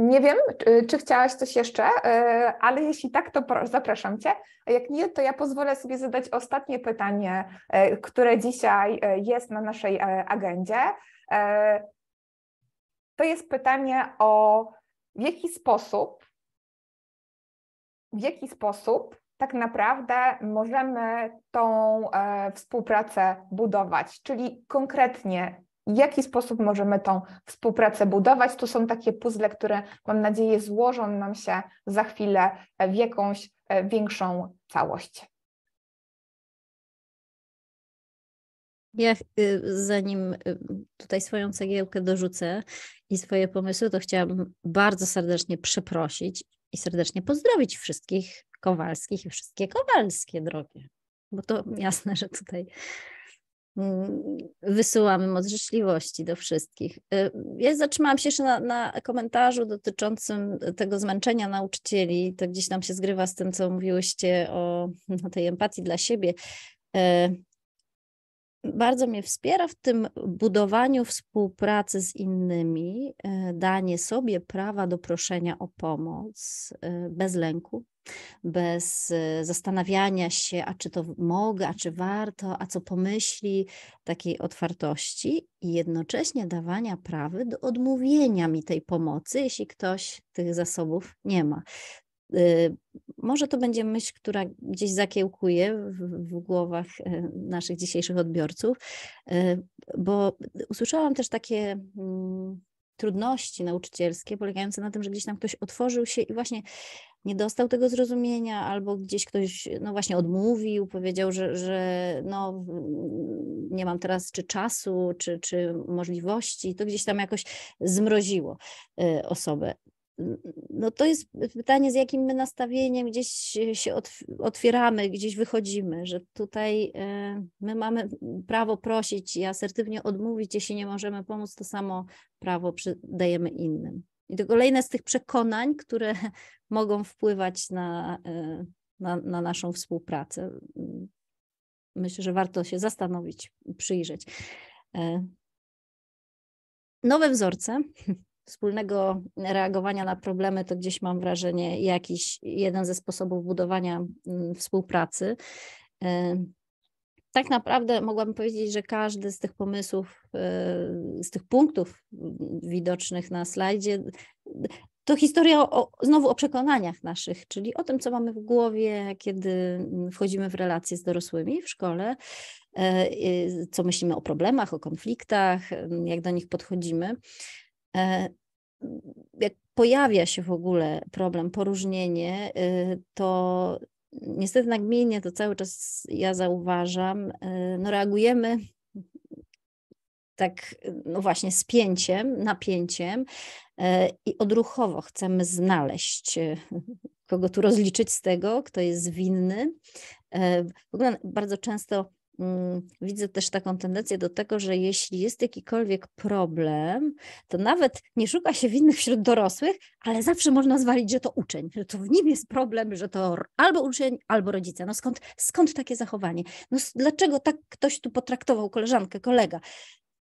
Nie wiem, czy chciałaś coś jeszcze, e, ale jeśli tak, to zapraszam Cię. A jak nie, to ja pozwolę sobie zadać ostatnie pytanie, e, które dzisiaj e, jest na naszej agendzie. To jest pytanie o w jaki sposób, w jaki sposób tak naprawdę możemy tą współpracę budować, czyli konkretnie w jaki sposób możemy tą współpracę budować. Tu są takie puzzle, które mam nadzieję złożą nam się za chwilę w jakąś e, większą całość. Ja e, zanim e, tutaj swoją cegiełkę dorzucę i swoje pomysły, to chciałabym bardzo serdecznie przeprosić i serdecznie pozdrowić wszystkich Kowalskich i wszystkie Kowalskie drogie, bo to jasne, że tutaj Mm, wysyłamy moc życzliwości do wszystkich. Y, ja zatrzymałam się jeszcze na, na, komentarzu dotyczącym tego zmęczenia nauczycieli. To gdzieś tam się zgrywa z tym, co mówiłyście o, o tej empatii dla siebie. Y, bardzo mnie wspiera w tym budowaniu współpracy z innymi, e, danie sobie prawa do proszenia o pomoc e, bez lęku, bez e, zastanawiania się, a czy to mogę, a czy warto, a co pomyśli, takiej otwartości i jednocześnie dawania prawy do odmówienia mi tej pomocy, jeśli ktoś tych zasobów nie ma. Y, może to będzie myśl, która gdzieś zakiełkuje w, w głowach e, naszych dzisiejszych odbiorców, e, bo usłyszałam też takie mm, trudności nauczycielskie polegające na tym, że gdzieś tam ktoś otworzył się i właśnie nie dostał tego zrozumienia, albo gdzieś ktoś, no właśnie, odmówił, powiedział, że, że no, nie mam teraz czy czasu, czy, czy możliwości, to gdzieś tam jakoś zmroziło e, osobę no to jest pytanie, z jakim my nastawieniem gdzieś e, się otwieramy, gdzieś wychodzimy, że tutaj e, my mamy prawo prosić i asertywnie odmówić, jeśli nie możemy pomóc, to samo prawo dajemy innym. I to kolejne z tych przekonań, które mogą wpływać na, e, na, na naszą współpracę. Myślę, że warto się zastanowić, przyjrzeć. Nowe wzorce wspólnego reagowania na problemy to gdzieś mam wrażenie jakiś jeden ze sposobów budowania mm, współpracy. Y, tak naprawdę mogłabym powiedzieć, że każdy z tych pomysłów, y, z tych punktów mm, widocznych na slajdzie, to historia o, znowu o przekonaniach naszych, czyli o tym, co mamy w głowie, kiedy mm, wchodzimy w relacje z dorosłymi w szkole, y, co myślimy o problemach, o konfliktach, jak do nich podchodzimy. E, jak pojawia się w ogóle problem, poróżnienie, y, to niestety nagminnie to cały czas ja zauważam, y, no reagujemy tak, no właśnie, spięciem, napięciem y, i odruchowo chcemy znaleźć, kogo tu rozliczyć z tego, kto jest winny. W ogóle bardzo często Mm, widzę też taką tendencję do tego, że jeśli jest jakikolwiek problem, to nawet nie szuka się winnych wśród dorosłych, ale zawsze można zwalić, że to uczeń, że to w nim jest problem, że to albo uczeń, albo rodzice. No skąd, skąd takie zachowanie? No dlaczego tak ktoś tu potraktował koleżankę, kolega?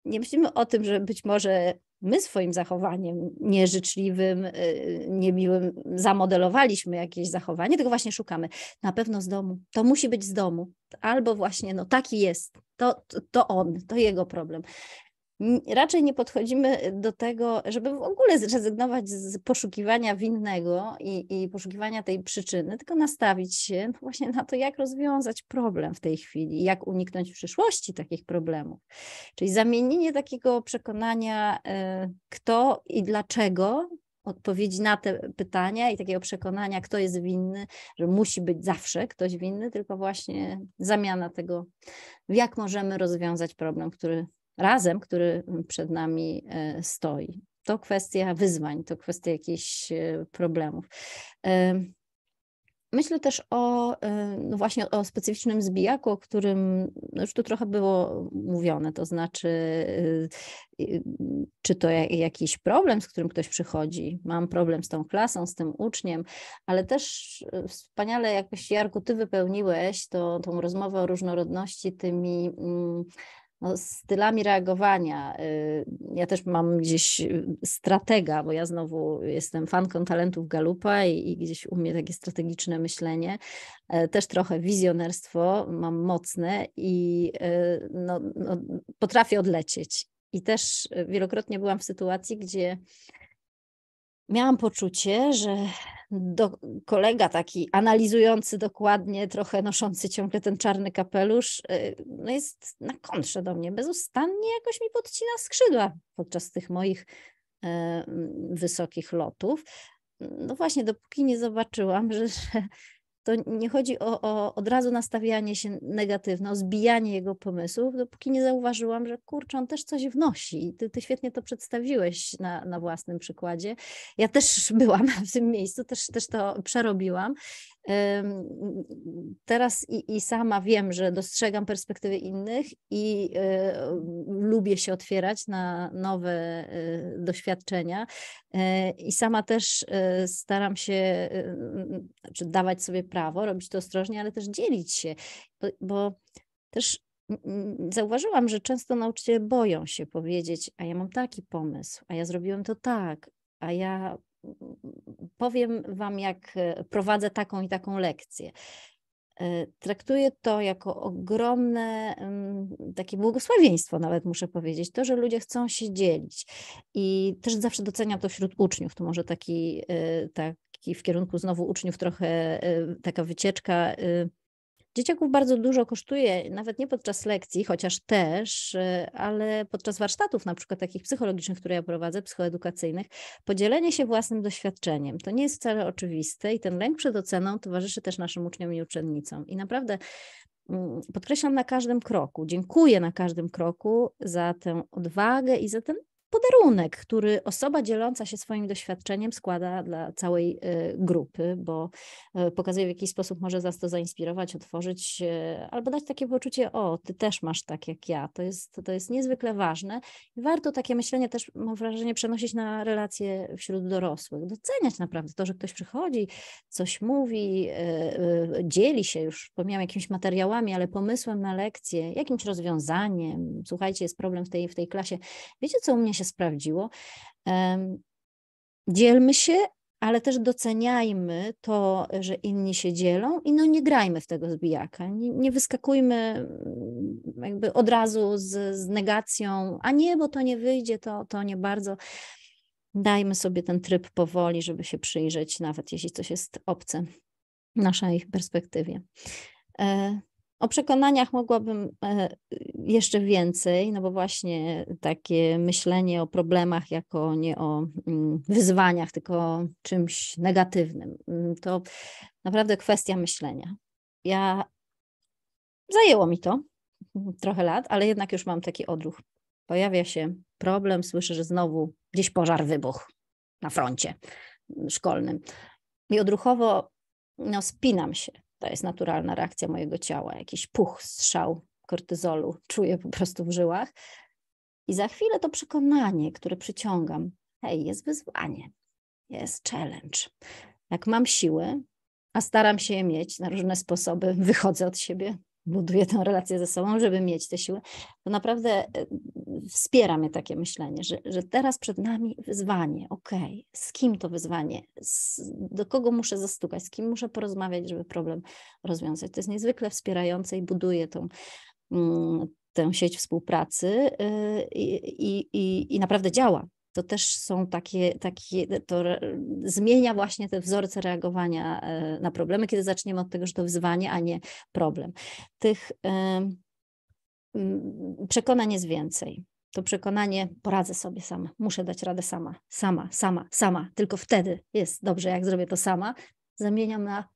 Nie myślimy o tym, że być może my swoim zachowaniem nieżyczliwym, y, niemiłym zamodelowaliśmy jakieś zachowanie, tego właśnie szukamy. Na pewno z domu. To musi być z domu. Albo właśnie, no taki jest. to, to on, to jego problem raczej nie podchodzimy y, do tego, żeby w ogóle zrezygnować z poszukiwania winnego i, i poszukiwania tej przyczyny, tylko nastawić się no, właśnie na to, jak rozwiązać problem w tej chwili, jak uniknąć w przyszłości takich problemów. Czyli zamienienie takiego przekonania, y, kto i dlaczego odpowiedzi na te pytania i takiego przekonania, kto jest winny, że musi być zawsze ktoś winny, tylko właśnie zamiana tego, jak możemy rozwiązać problem, który razem, który przed nami e, stoi. To kwestia wyzwań, to kwestia jakichś e, problemów. E, myślę też o no właśnie o specyficznym zbijaku, o którym no już tu trochę było mówione, to znaczy, czy to jakiś problem, z którym ktoś przychodzi. Mam problem z tą klasą, z tym uczniem, ale też wspaniale jakoś, Jarku, ty wypełniłeś to, tą rozmowę o różnorodności tymi mm, no, stylami reagowania. Y, ja też mam gdzieś y, stratega, bo ja znowu jestem fanką talentów Galupa i, i, gdzieś u mnie takie strategiczne myślenie, e, też trochę wizjonerstwo mam mocne i e, no, no, potrafię odlecieć. I też e, wielokrotnie byłam w sytuacji, gdzie miałam poczucie, że do, kolega taki analizujący dokładnie, trochę noszący ciągle ten czarny kapelusz, y, no jest na kontrze do mnie, bezustannie jakoś mi podcina skrzydła podczas tych moich e, wysokich lotów. No właśnie, dopóki nie zobaczyłam, że, że to nie chodzi o, o od razu nastawianie się negatywne, o zbijanie jego pomysłów, dopóki nie zauważyłam, że kurczę, on też coś wnosi. Ty, ty świetnie to przedstawiłeś na, na własnym przykładzie. Ja też byłam w tym miejscu, też, też to przerobiłam Teraz i, i, sama wiem, że dostrzegam perspektywy innych i e, lubię się otwierać na nowe e, doświadczenia. E, I sama też staram się znaczy dawać sobie prawo, robić to ostrożnie, ale też dzielić się, bo, bo też zauważyłam, że często nauczyciele boją się powiedzieć, a ja mam taki pomysł, a ja zrobiłem to tak, a ja powiem Wam, jak e, prowadzę taką i taką lekcję. E, traktuję to jako ogromne takie błogosławieństwo, nawet muszę powiedzieć, to, że ludzie chcą się dzielić. I też zawsze doceniam to wśród uczniów. To może taki, e, taki w kierunku znowu uczniów trochę taka wycieczka Dzieciaków bardzo dużo kosztuje, nawet nie podczas lekcji, chociaż też, e, ale podczas warsztatów, na przykład takich psychologicznych, które ja prowadzę, psychoedukacyjnych, podzielenie się własnym doświadczeniem. To nie jest wcale oczywiste i ten lęk przed oceną towarzyszy też naszym uczniom i uczennicom. I naprawdę mm, podkreślam na każdym kroku, dziękuję na każdym kroku za tę odwagę i za ten podarunek, który osoba dzieląca się swoim doświadczeniem składa dla całej y, grupy, bo y, pokazuje w jaki sposób może nas to zainspirować, otworzyć y, albo dać takie poczucie, o, ty też masz tak jak ja. To jest, to jest niezwykle ważne i warto takie myślenie też, mam wrażenie, przenosić na relacje wśród dorosłych, doceniać naprawdę to, że ktoś przychodzi, coś mówi, dzieli się już, wspomniałam, jakimiś materiałami, ale pomysłem na lekcję, jakimś rozwiązaniem, słuchajcie, jest problem w tej, w tej klasie. Wiecie, co u mnie się się sprawdziło. Dzielmy się, ale też doceniajmy to, że inni się dzielą i no nie grajmy w tego zbijaka, nie, nie wyskakujmy mm, jakby od razu z, z, negacją, a nie, bo to nie wyjdzie, to, to nie bardzo. Dajmy sobie ten tryb powoli, żeby się przyjrzeć, nawet jeśli coś jest obce naszej perspektywie. E, o przekonaniach mogłabym e, jeszcze więcej, no bo właśnie takie myślenie o problemach jako nie o mm, wyzwaniach, tylko czymś negatywnym, mm, to naprawdę kwestia myślenia. Ja zajęło mi to mm, trochę lat, ale jednak już mam taki odruch. Pojawia się problem, słyszę, że znowu gdzieś pożar wybuch na froncie szkolnym. I odruchowo no, spinam się to jest naturalna reakcja mojego ciała, jakiś puch, strzał kortyzolu czuję po prostu w żyłach. I za chwilę to przekonanie, które przyciągam, hej, jest wyzwanie, jest challenge. Jak mam siły, a staram się je mieć na różne sposoby, wychodzę od siebie, buduje tę relację ze sobą, żeby mieć te siły, to naprawdę e, wspiera mnie takie myślenie, że, że teraz przed nami wyzwanie, okej, okay, z kim to wyzwanie, z, do kogo muszę zastukać, z kim muszę porozmawiać, żeby problem rozwiązać. To jest niezwykle wspierające i buduje tą, mm, tę sieć współpracy y, i, i, i, i naprawdę działa to też są takie, takie to zmienia właśnie te wzorce reagowania e, na problemy, kiedy zaczniemy od tego, że to wyzwanie, a nie problem. Tych e, przekonań jest więcej to przekonanie poradzę sobie sama, muszę dać radę sama, sama, sama, sama, tylko wtedy jest dobrze, jak zrobię to sama, zamieniam na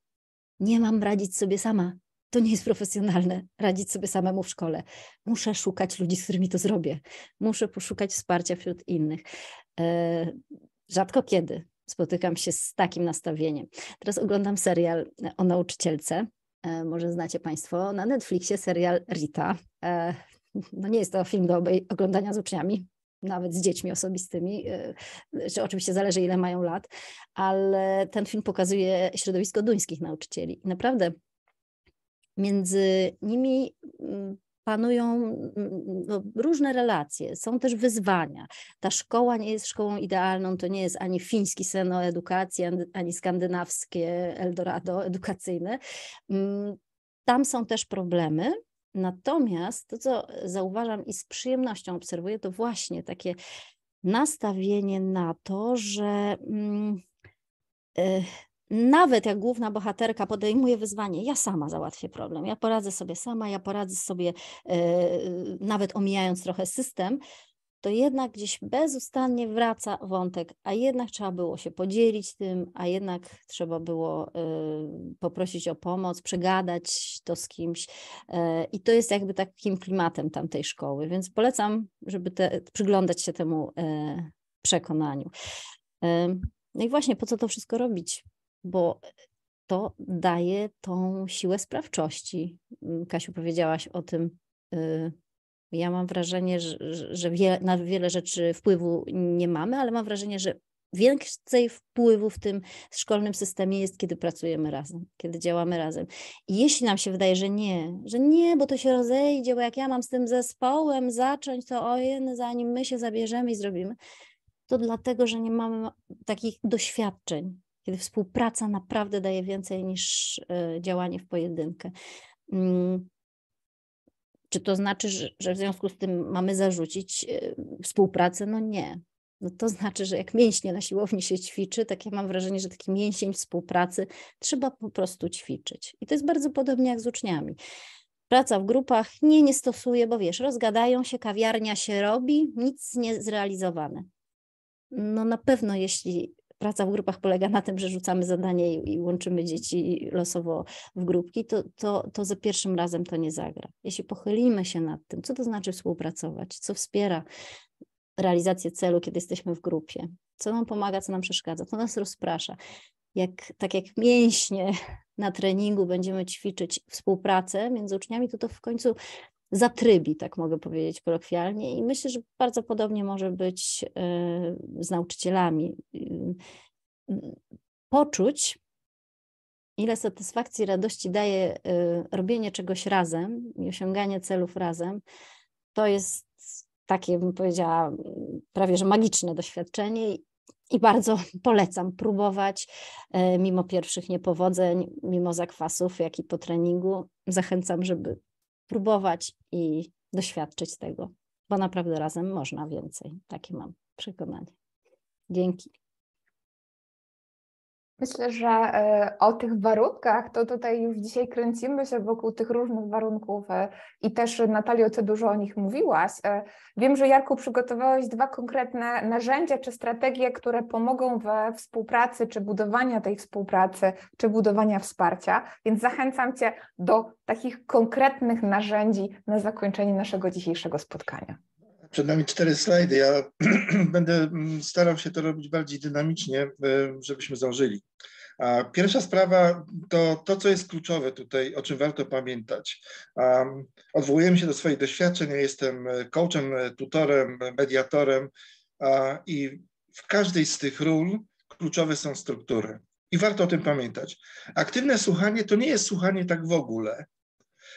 nie mam radzić sobie sama, to nie jest profesjonalne radzić sobie samemu w szkole. Muszę szukać ludzi, z którymi to zrobię. Muszę poszukać wsparcia wśród innych. E, rzadko kiedy spotykam się z takim nastawieniem. Teraz oglądam serial o nauczycielce. E, może znacie Państwo na Netflixie serial Rita. E, no nie jest to film do oglądania z uczniami, nawet z dziećmi osobistymi, że oczywiście zależy ile mają lat, ale ten film pokazuje środowisko duńskich nauczycieli. Naprawdę Między nimi mm, panują mm, no, różne relacje, są też wyzwania. Ta szkoła nie jest szkołą idealną, to nie jest ani fiński sen o edukacji, ani skandynawskie Eldorado edukacyjne. Mm, tam są też problemy, Natomiast to, co zauważam i z przyjemnością obserwuję, to właśnie takie nastawienie na to, że e, nawet jak główna bohaterka podejmuje wyzwanie, ja sama załatwię problem, ja poradzę sobie sama, ja poradzę sobie, e, nawet omijając trochę system, to jednak gdzieś bezustannie wraca wątek, a jednak trzeba było się podzielić tym, a jednak trzeba było e, poprosić o pomoc, przegadać to z kimś. E, I to jest jakby takim klimatem tamtej szkoły, więc polecam, żeby te, przyglądać się temu przekonaniu. No i właśnie, po co to wszystko robić? bo to daje tą siłę sprawczości. Mm, Kasiu, powiedziałaś o tym. Y, ja mam wrażenie, że, że na wiele rzeczy wpływu nie mamy, ale mam wrażenie, że więcej wpływu w tym szkolnym systemie jest, kiedy pracujemy razem, kiedy działamy razem. I jeśli nam się wydaje, że nie, że nie, bo to się rozejdzie, bo jak ja mam z tym zespołem zacząć, to ojen, zanim my się zabierzemy i zrobimy, to dlatego, że nie mamy takich doświadczeń, kiedy współpraca naprawdę daje więcej niż e, działanie w pojedynkę. Mm. Czy to znaczy, że w związku z tym mamy zarzucić e, współpracę? No nie. No to znaczy, że jak mięśnie na siłowni się ćwiczy, tak ja mam wrażenie, że taki mięsień współpracy trzeba po prostu ćwiczyć. I to jest bardzo podobnie jak z uczniami. Praca w grupach nie, nie stosuje, bo wiesz, rozgadają się, kawiarnia się robi, nic nie zrealizowane. No na pewno, jeśli praca w grupach polega na tym, że rzucamy zadanie i, i łączymy dzieci losowo w grupki, to, to, to za pierwszym razem to nie zagra. Jeśli pochylimy się nad tym, co to znaczy współpracować, co wspiera realizację celu, kiedy jesteśmy w grupie, co nam pomaga, co nam przeszkadza, co nas rozprasza. Jak, tak jak mięśnie na treningu będziemy ćwiczyć współpracę między uczniami, to to w końcu zatrybi, tak mogę powiedzieć kolokwialnie. I myślę, że bardzo podobnie może być y, z nauczycielami. Y, y, poczuć, ile satysfakcji, radości daje robienie czegoś razem i osiąganie celów razem, to jest takie, bym powiedziała, prawie że magiczne doświadczenie i bardzo polecam próbować mimo pierwszych niepowodzeń, mimo zakwasów, jak i po treningu. Zachęcam, żeby próbować i doświadczyć tego, bo naprawdę razem można więcej. Takie mam przekonanie. Dzięki. Myślę, że e, o tych warunkach to tutaj już dzisiaj kręcimy się wokół tych różnych warunków e, i też e, Natalio, ty dużo o nich mówiłaś. Wiem, że Jarku przygotowałeś dwa konkretne narzędzia czy strategie, które pomogą we współpracy, czy budowania tej współpracy, czy budowania wsparcia, więc zachęcam cię do takich konkretnych narzędzi na zakończenie naszego dzisiejszego spotkania. Przed nami cztery slajdy. Ja będę mm, starał się to robić bardziej dynamicznie, e, żebyśmy zdążyli. pierwsza sprawa to to, co jest kluczowe tutaj, o czym warto pamiętać. Mm, odwołujemy się do swoich doświadczeń. Ja jestem e, coachem, e, tutorem, mediatorem i w każdej z tych ról kluczowe są struktury. I warto o tym pamiętać. Aktywne słuchanie to nie jest słuchanie tak w ogóle.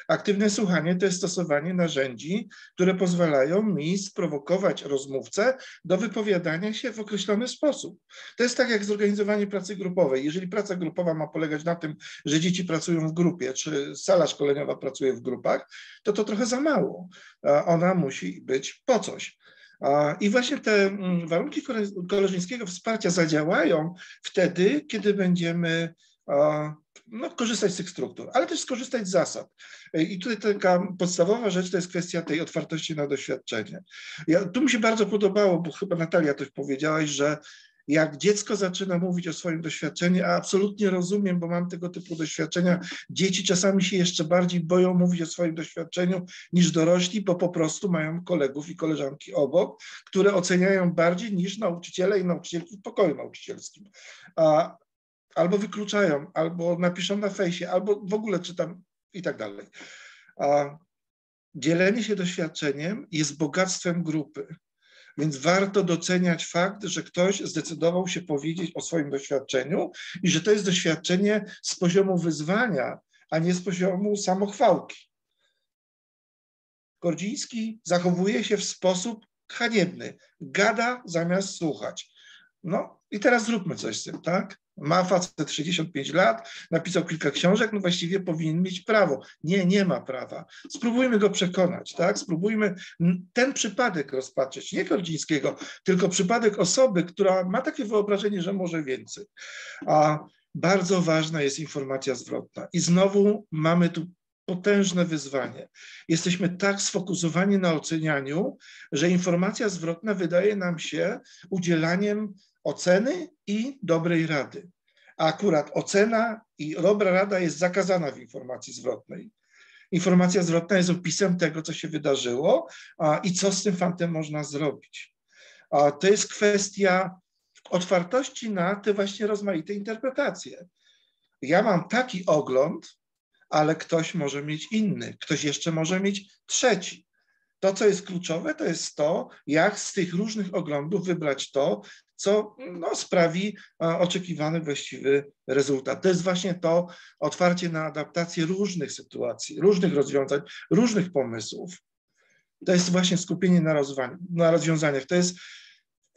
Aktywne słuchanie to jest stosowanie narzędzi, które pozwalają mi sprowokować rozmówcę do wypowiadania się w określony sposób. To jest tak jak zorganizowanie pracy grupowej. Jeżeli praca grupowa ma polegać na tym, że dzieci pracują w grupie, czy sala szkoleniowa pracuje w grupach, to to trochę za mało. Ona musi być po coś. I właśnie te mm, warunki koleżeńskiego wsparcia zadziałają wtedy, kiedy będziemy no, korzystać z tych struktur, ale też skorzystać z zasad. I tutaj taka podstawowa rzecz to jest kwestia tej otwartości na doświadczenie. Ja, tu mi się bardzo podobało, bo chyba Natalia też powiedziałaś, że jak dziecko zaczyna mówić o swoim doświadczeniu, a absolutnie rozumiem, bo mam tego typu doświadczenia, dzieci czasami się jeszcze bardziej boją mówić o swoim doświadczeniu niż dorośli, bo po prostu mają kolegów i koleżanki obok, które oceniają bardziej niż nauczyciele i nauczycielki w pokoju nauczycielskim. A, albo wykluczają, albo napiszą na fejsie, albo w ogóle czytam i tak dalej. A dzielenie się doświadczeniem jest bogactwem grupy. Więc warto doceniać fakt, że ktoś zdecydował się powiedzieć o swoim doświadczeniu i że to jest doświadczenie z poziomu wyzwania, a nie z poziomu samochwałki. Gordziński zachowuje się w sposób haniebny. Gada zamiast słuchać. No i teraz zróbmy coś z tym, tak? Ma facet 65 lat, napisał kilka książek, no właściwie powinien mieć prawo. Nie, nie ma prawa. Spróbujmy go przekonać, tak? Spróbujmy ten przypadek rozpatrzeć, nie Kordzińskiego, tylko przypadek osoby, która ma takie wyobrażenie, że może więcej. A bardzo ważna jest informacja zwrotna. I znowu mamy tu potężne wyzwanie. Jesteśmy tak sfokusowani na ocenianiu, że informacja zwrotna wydaje nam się udzielaniem oceny i dobrej rady. A akurat ocena i dobra rada jest zakazana w informacji zwrotnej. Informacja zwrotna jest opisem tego, co się wydarzyło a, i co z tym fantem można zrobić. A, to jest kwestia otwartości na te właśnie rozmaite interpretacje. Ja mam taki ogląd, ale ktoś może mieć inny, ktoś jeszcze może mieć trzeci. To, co jest kluczowe, to jest to, jak z tych różnych oglądów wybrać to, co no, sprawi e, oczekiwany właściwy rezultat. To jest właśnie to otwarcie na adaptację różnych sytuacji, różnych rozwiązań, różnych pomysłów. To jest właśnie skupienie na, na rozwiązaniach. To jest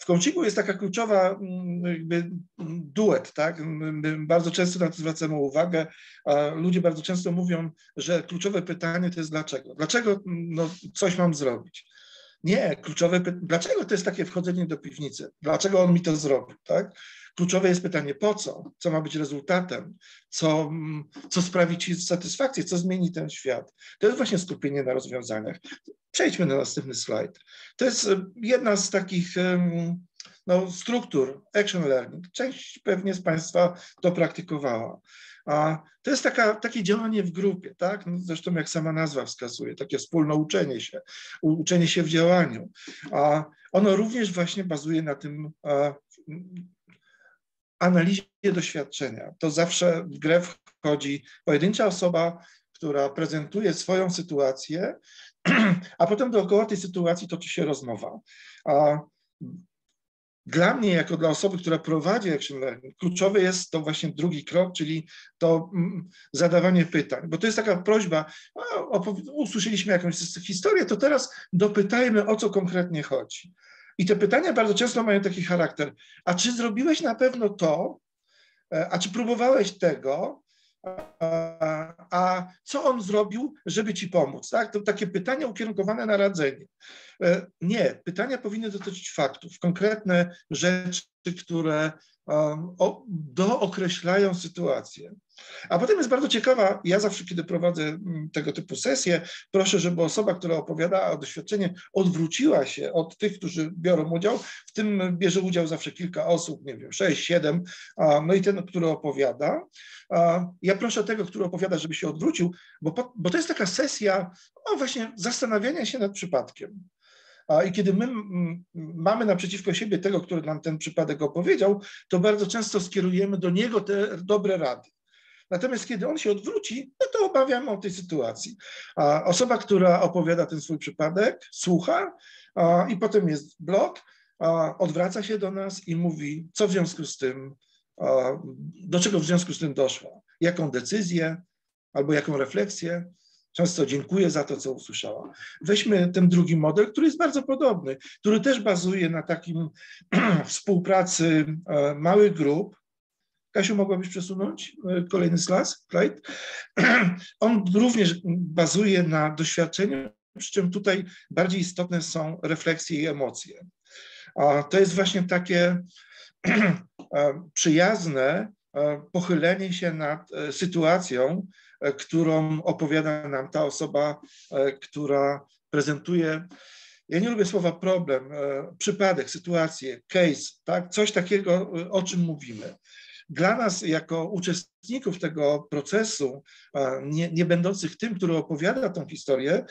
w kąciku jest taka kluczowa mm, jakby duet, tak? My bardzo często na to zwracamy uwagę. Ludzie bardzo często mówią, że kluczowe pytanie to jest dlaczego. Dlaczego no, coś mam zrobić? Nie, kluczowe, dlaczego to jest takie wchodzenie do piwnicy? Dlaczego on mi to zrobił, tak? Kluczowe jest pytanie, po co? Co ma być rezultatem? Co, mm, co sprawi ci satysfakcję? Co zmieni ten świat? To jest właśnie skupienie na rozwiązaniach. Przejdźmy na następny slajd. To jest y, jedna z takich no, struktur action learning. Część pewnie z Państwa to praktykowała. A to jest taka, takie działanie w grupie, tak? No zresztą jak sama nazwa wskazuje, takie wspólne uczenie się, uczenie się w działaniu. A ono również właśnie bazuje na tym a, analizie doświadczenia. To zawsze w grę wchodzi pojedyncza osoba, która prezentuje swoją sytuację, a potem dookoła tej sytuacji toczy się rozmowa. A dla mnie, jako dla osoby, która prowadzi action learning, kluczowy jest to właśnie drugi krok, czyli to mm, zadawanie pytań, bo to jest taka prośba, usłyszeliśmy jakąś historię, to teraz dopytajmy, o co konkretnie chodzi. I te pytania bardzo często mają taki charakter, a czy zrobiłeś na pewno to, e, a czy próbowałeś tego, a co on zrobił, żeby ci pomóc? Tak? To takie pytania ukierunkowane na radzenie. E, nie, pytania powinny dotyczyć faktów, konkretne rzeczy, które Um, dookreślają sytuację. A potem jest bardzo ciekawa, ja zawsze, kiedy prowadzę mm, tego typu sesję, proszę, żeby osoba, która opowiada o doświadczeniu, odwróciła się od tych, którzy biorą udział. W tym bierze udział zawsze kilka osób, nie wiem, sześć, siedem, no i ten, który opowiada. Ja proszę tego, który opowiada, żeby się odwrócił, bo, bo to jest taka sesja no właśnie zastanawiania się nad przypadkiem. I kiedy my mamy naprzeciwko siebie tego, który nam ten przypadek opowiedział, to bardzo często skierujemy do niego te dobre rady. Natomiast kiedy on się odwróci, no to obawiamy o tej sytuacji. A osoba, która opowiada ten swój przypadek, słucha a, i potem jest blok, a, odwraca się do nas i mówi, co w związku z tym, a, do czego w związku z tym doszło, jaką decyzję albo jaką refleksję często dziękuję za to, co usłyszała. Weźmy ten drugi model, który jest bardzo podobny, który też bazuje na takim współpracy e, małych grup. Kasiu, mogłabyś przesunąć e, kolejny slajd? On również bazuje na doświadczeniu, przy czym tutaj bardziej istotne są refleksje i emocje. A to jest właśnie takie e, przyjazne pochylenie się nad sytuacją, E, którą opowiada nam ta osoba, e, która prezentuje. Ja nie lubię słowa problem, e, przypadek, sytuację, case, tak? coś takiego, o czym mówimy dla nas, jako uczestników tego procesu, nie, nie, będących tym, który opowiada tą historię,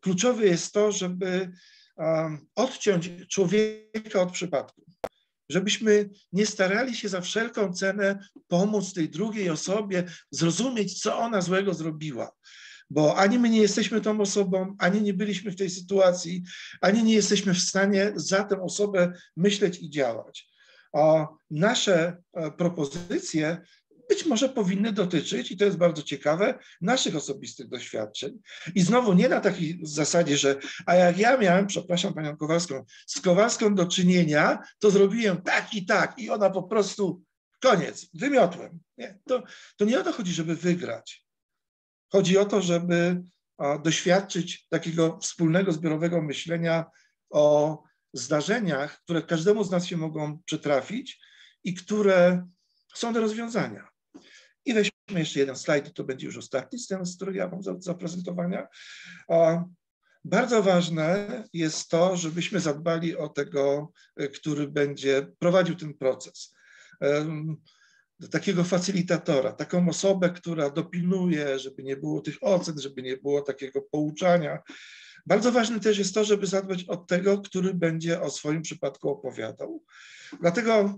kluczowe jest to, żeby odciąć człowieka od przypadku żebyśmy nie starali się za wszelką cenę pomóc tej drugiej osobie zrozumieć, co ona złego zrobiła. Bo ani my nie jesteśmy tą osobą, ani nie byliśmy w tej sytuacji, ani nie jesteśmy w stanie za tę osobę myśleć i działać. A nasze e, propozycje być może powinny dotyczyć, i to jest bardzo ciekawe, naszych osobistych doświadczeń. I znowu nie na takiej zasadzie, że a jak ja miałem, przepraszam panią Kowalską, z Kowalską do czynienia, to zrobiłem tak i tak i ona po prostu koniec, wymiotłem. Nie, to, to nie o to chodzi, żeby wygrać. Chodzi o to, żeby a, doświadczyć takiego wspólnego, zbiorowego myślenia o zdarzeniach, które każdemu z nas się mogą przytrafić i które są do rozwiązania. I weźmy jeszcze jeden slajd, to będzie już ostatni z tym, z który ja mam do zaprezentowania. Bardzo ważne jest to, żebyśmy zadbali o tego, e, który będzie prowadził ten proces. Takiego facilitatora, taką osobę, która dopilnuje, żeby nie było tych ocen, żeby nie było takiego pouczania. Bardzo ważne też jest to, żeby zadbać o tego, który będzie o swoim przypadku opowiadał. Dlatego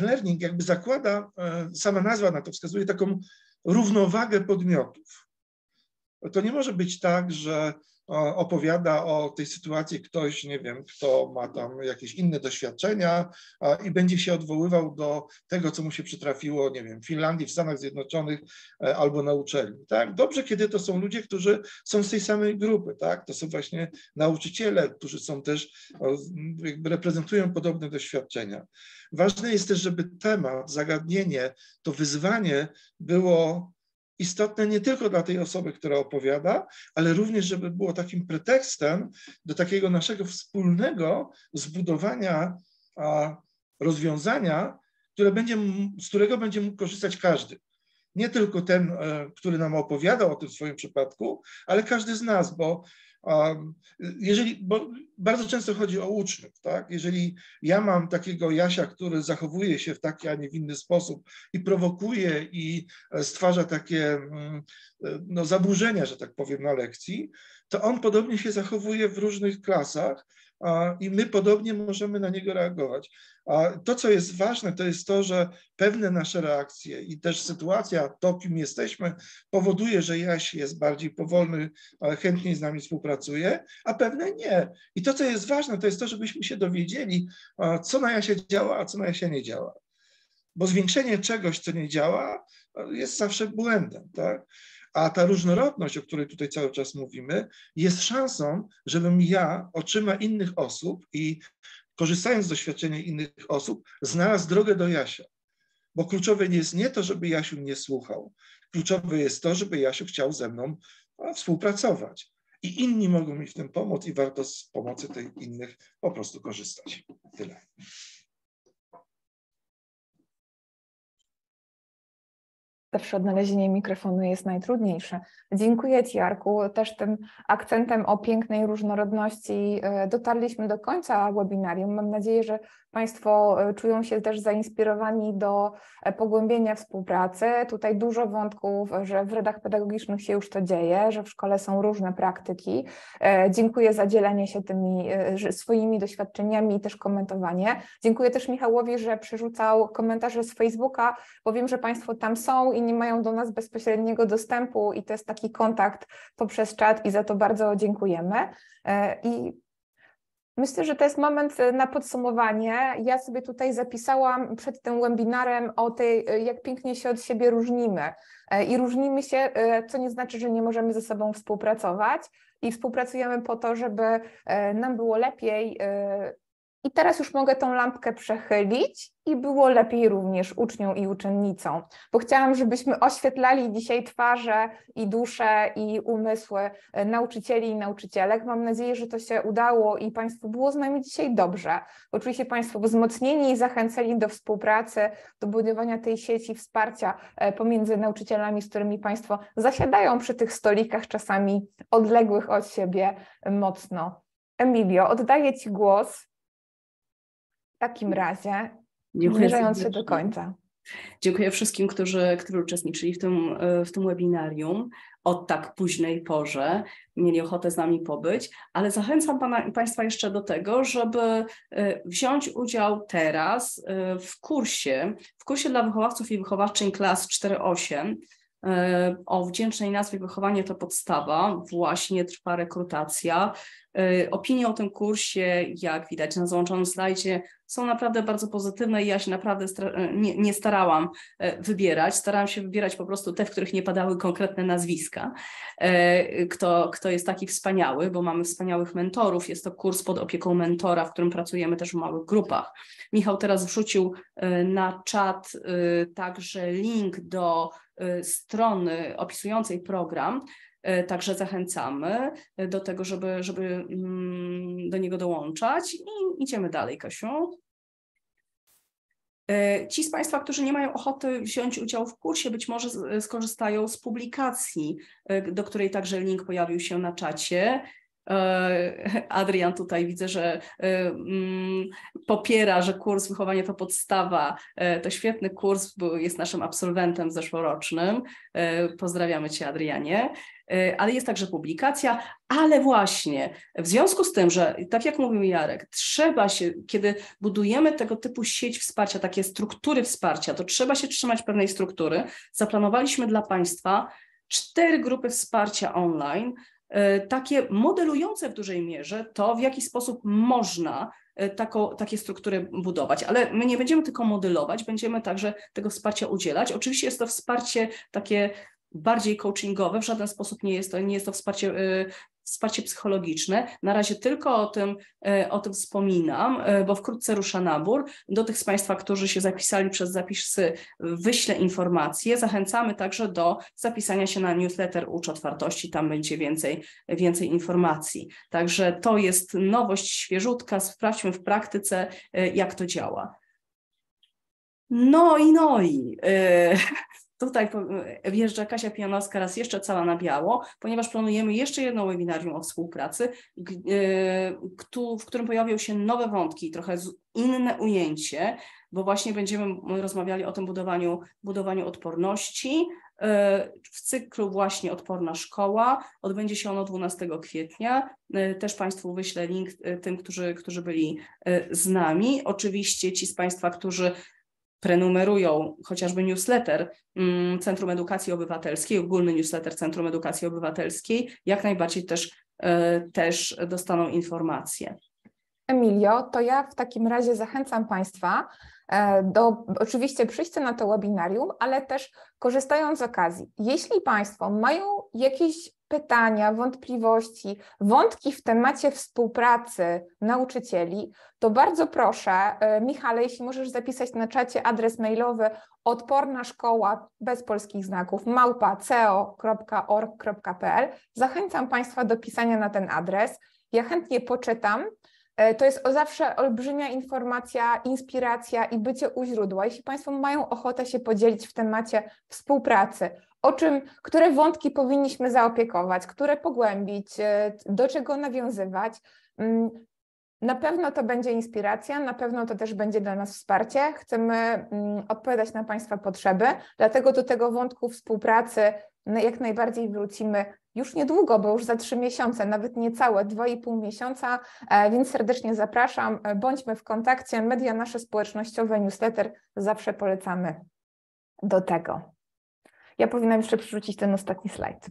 learning jakby zakłada, e, sama nazwa na to wskazuje, taką równowagę podmiotów. To nie może być tak, że opowiada o tej sytuacji ktoś, nie wiem, kto ma tam jakieś inne doświadczenia i będzie się odwoływał do tego, co mu się przytrafiło, nie wiem, w Finlandii, w Stanach Zjednoczonych e, albo na uczelni. Tak? Dobrze, kiedy to są ludzie, którzy są z tej samej grupy, tak? To są właśnie nauczyciele, którzy są też, reprezentują podobne doświadczenia. Ważne jest też, żeby temat, zagadnienie, to wyzwanie było istotne nie tylko dla tej osoby, która opowiada, ale również, żeby było takim pretekstem do takiego naszego wspólnego zbudowania rozwiązania, które będzie, z którego będzie mógł korzystać każdy. Nie tylko ten, e, który nam opowiadał o tym swoim przypadku, ale każdy z nas, bo jeżeli, bo bardzo często chodzi o uczniów, tak? Jeżeli ja mam takiego Jasia, który zachowuje się w taki, a nie w inny sposób i prowokuje i e, stwarza takie mm, e, no, zaburzenia, że tak powiem, na lekcji, to on podobnie się zachowuje w różnych klasach i my podobnie możemy na niego reagować. A to, co jest ważne, to jest to, że pewne nasze reakcje i też sytuacja, to kim jesteśmy, powoduje, że Jaś jest bardziej powolny, chętniej z nami współpracuje, a pewne nie. I to, co jest ważne, to jest to, żebyśmy się dowiedzieli, co na Jasie działa, a co na Jasie nie działa. Bo zwiększenie czegoś, co nie działa, jest zawsze błędem. Tak? A ta różnorodność, o której tutaj cały czas mówimy, jest szansą, żebym ja oczyma innych osób i korzystając z doświadczenia innych osób, znalazł drogę do Jasia. Bo kluczowe jest nie to, żeby Jasiu mnie słuchał. Kluczowe jest to, żeby Jasiu chciał ze mną no, współpracować. I inni mogą mi w tym pomóc i warto z pomocy tych innych po prostu korzystać. Tyle. zawsze odnalezienie mikrofonu jest najtrudniejsze. Dziękuję Ci, Jarku. Też tym akcentem o pięknej różnorodności e, dotarliśmy do końca webinarium. Mam nadzieję, że Państwo e, czują się też zainspirowani do e, pogłębienia współpracy. Tutaj dużo wątków, e, że w redach pedagogicznych się już to dzieje, że w szkole są różne praktyki. Dziękuję za dzielenie się tymi swoimi doświadczeniami i też komentowanie. Dziękuję też Michałowi, że przerzucał komentarze z Facebooka, bo wiem, że Państwo tam są i nie mają do nas bezpośredniego dostępu i to jest taki kontakt poprzez czat i za to bardzo dziękujemy. I Myślę, że to jest moment e, na podsumowanie. Ja sobie tutaj zapisałam przed tym webinarem o tej, e, jak pięknie się od siebie różnimy. E, I różnimy się, co nie znaczy, że nie możemy ze sobą współpracować i współpracujemy po to, żeby nam było lepiej i teraz już mogę tą lampkę przechylić i było lepiej również uczniom i uczennicom, bo chciałam, żebyśmy oświetlali dzisiaj twarze i dusze i umysły e, nauczycieli i nauczycielek. Mam nadzieję, że to się udało i Państwu było z nami dzisiaj dobrze. Poczuli się Państwo wzmocnieni i zachęceni do współpracy, do budowania tej sieci wsparcia e, pomiędzy nauczycielami, z którymi Państwo zasiadają przy tych stolikach, czasami odległych od siebie e, mocno. Emilio, oddaję Ci głos takim razie, Dziękuję zbliżając się do końca. Dziękuję wszystkim, którzy, którzy uczestniczyli w tym, e, w tym webinarium o tak późnej porze, mieli ochotę z nami pobyć, ale zachęcam pana, Państwa jeszcze do tego, żeby e, wziąć udział teraz e, w kursie, w kursie dla wychowawców i wychowawczyń klas 4-8 o wdzięcznej nazwie Wychowanie to podstawa. Właśnie trwa rekrutacja. Opinie o tym kursie, jak widać na załączonym slajdzie, są naprawdę bardzo pozytywne i ja się naprawdę e, nie, nie starałam e, wybierać. Starałam się wybierać po prostu te, w których nie padały konkretne nazwiska. E, kto, kto jest taki wspaniały, bo mamy wspaniałych mentorów. Jest to kurs pod opieką mentora, w którym pracujemy też w małych grupach. Michał teraz wrzucił na czat także link do strony opisującej program. E, także zachęcamy e, do tego, żeby, żeby mm, do niego dołączać i idziemy dalej, Kasiu. E, ci z Państwa, którzy nie mają ochoty wziąć udziału w kursie, być może skorzystają z publikacji, do której także link pojawił się na czacie. E, Adrian tutaj widzę, że e, mm, popiera, że kurs wychowanie to podstawa. E, to świetny kurs, bo jest naszym absolwentem zeszłorocznym. Pozdrawiamy Cię, Adrianie. Ale jest także publikacja, ale właśnie w związku z tym, że tak jak mówił Jarek, trzeba się, kiedy budujemy tego typu sieć wsparcia, takie struktury wsparcia, to trzeba się trzymać pewnej struktury. Zaplanowaliśmy dla Państwa cztery grupy wsparcia online, E, takie modelujące w dużej mierze to, w jaki sposób można e, tako, takie struktury budować. Ale my nie będziemy tylko modelować, będziemy także tego wsparcia udzielać. Oczywiście jest to wsparcie takie bardziej coachingowe, w żaden sposób nie jest to, nie jest to wsparcie e, wsparcie psychologiczne. Na razie tylko o tym, e, o tym wspominam, e, bo wkrótce rusza nabór. Do tych z Państwa, którzy się zapisali przez zapisy, wyślę informacje. Zachęcamy także do zapisania się na newsletter Ucz Otwartości, tam będzie więcej, więcej informacji. Także to jest nowość świeżutka, sprawdźmy w praktyce, e, jak to działa. No i no i. Tutaj wjeżdża Kasia Pianowska raz jeszcze cała na biało, ponieważ planujemy jeszcze jedno webinarium o współpracy, e, w którym pojawią się nowe wątki, trochę inne ujęcie, bo właśnie będziemy rozmawiali o tym budowaniu, budowaniu odporności, e, w cyklu właśnie Odporna Szkoła. Odbędzie się ono 12 kwietnia. E, też Państwu wyślę link tym, którzy, którzy byli z nami. Oczywiście ci z Państwa, którzy prenumerują chociażby newsletter mm, Centrum Edukacji Obywatelskiej, ogólny newsletter Centrum Edukacji Obywatelskiej, jak najbardziej też, e, też dostaną informacje. Emilio, to ja w takim razie zachęcam Państwa e, do oczywiście przyjścia na to webinarium, ale też korzystając z okazji. Jeśli Państwo mają jakieś pytania, wątpliwości, wątki w temacie współpracy nauczycieli, to bardzo proszę, e, Michale, jeśli możesz zapisać na czacie adres mailowy odporna szkoła bez polskich znaków małpa.co.org.pl. Zachęcam Państwa do pisania na ten adres. Ja chętnie poczytam. E, to jest o zawsze olbrzymia informacja, inspiracja i bycie u źródła. Jeśli Państwo mają ochotę się podzielić w temacie współpracy, o czym, które wątki powinniśmy zaopiekować, które pogłębić, e, do czego nawiązywać. Mm, na pewno to będzie inspiracja, na pewno to też będzie dla nas wsparcie. Chcemy mm, odpowiadać na Państwa potrzeby, dlatego do tego wątku współpracy jak najbardziej wrócimy już niedługo, bo już za trzy miesiące, nawet niecałe, dwa i pół miesiąca, e, więc serdecznie zapraszam. Bądźmy w kontakcie. Media nasze społecznościowe, newsletter zawsze polecamy do tego. Ja powinnam jeszcze przerzucić ten ostatni slajd.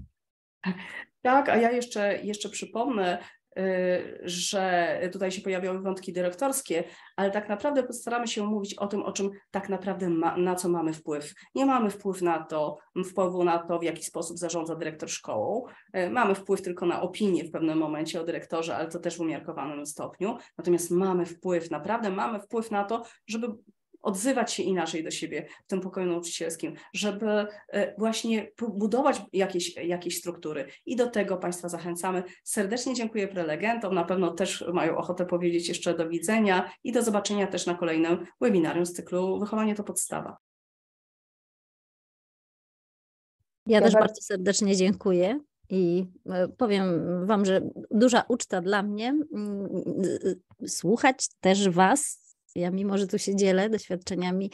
Tak, a ja jeszcze, jeszcze przypomnę, y, że tutaj się pojawiały wątki dyrektorskie, ale tak naprawdę postaramy się mówić o tym, o czym tak naprawdę ma, na co mamy wpływ. Nie mamy wpływ na to, wpływu na to, w jaki sposób zarządza dyrektor szkołą. Y, mamy wpływ tylko na opinię w pewnym momencie o dyrektorze, ale to też w umiarkowanym stopniu. Natomiast mamy wpływ, naprawdę mamy wpływ na to, żeby odzywać się inaczej do siebie w tym pokoju nauczycielskim, żeby e, właśnie budować jakieś, jakieś struktury. I do tego Państwa zachęcamy. Serdecznie dziękuję prelegentom. Na pewno też mają ochotę powiedzieć jeszcze do widzenia i do zobaczenia też na kolejnym webinarium z cyklu Wychowanie to podstawa. Ja też bardzo serdecznie dziękuję. I e, powiem Wam, że duża uczta dla mnie mm, słuchać też Was ja mimo, że tu się dzielę doświadczeniami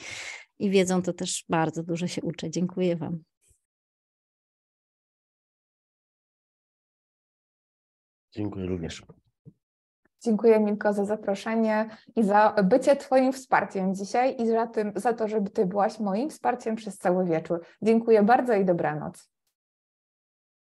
i wiedzą, to też bardzo dużo się uczę. Dziękuję Wam. Dziękuję również. Dziękuję Milko za zaproszenie i za bycie Twoim wsparciem dzisiaj i za, tym, za to, żeby Ty byłaś moim wsparciem przez cały wieczór. Dziękuję bardzo i dobranoc.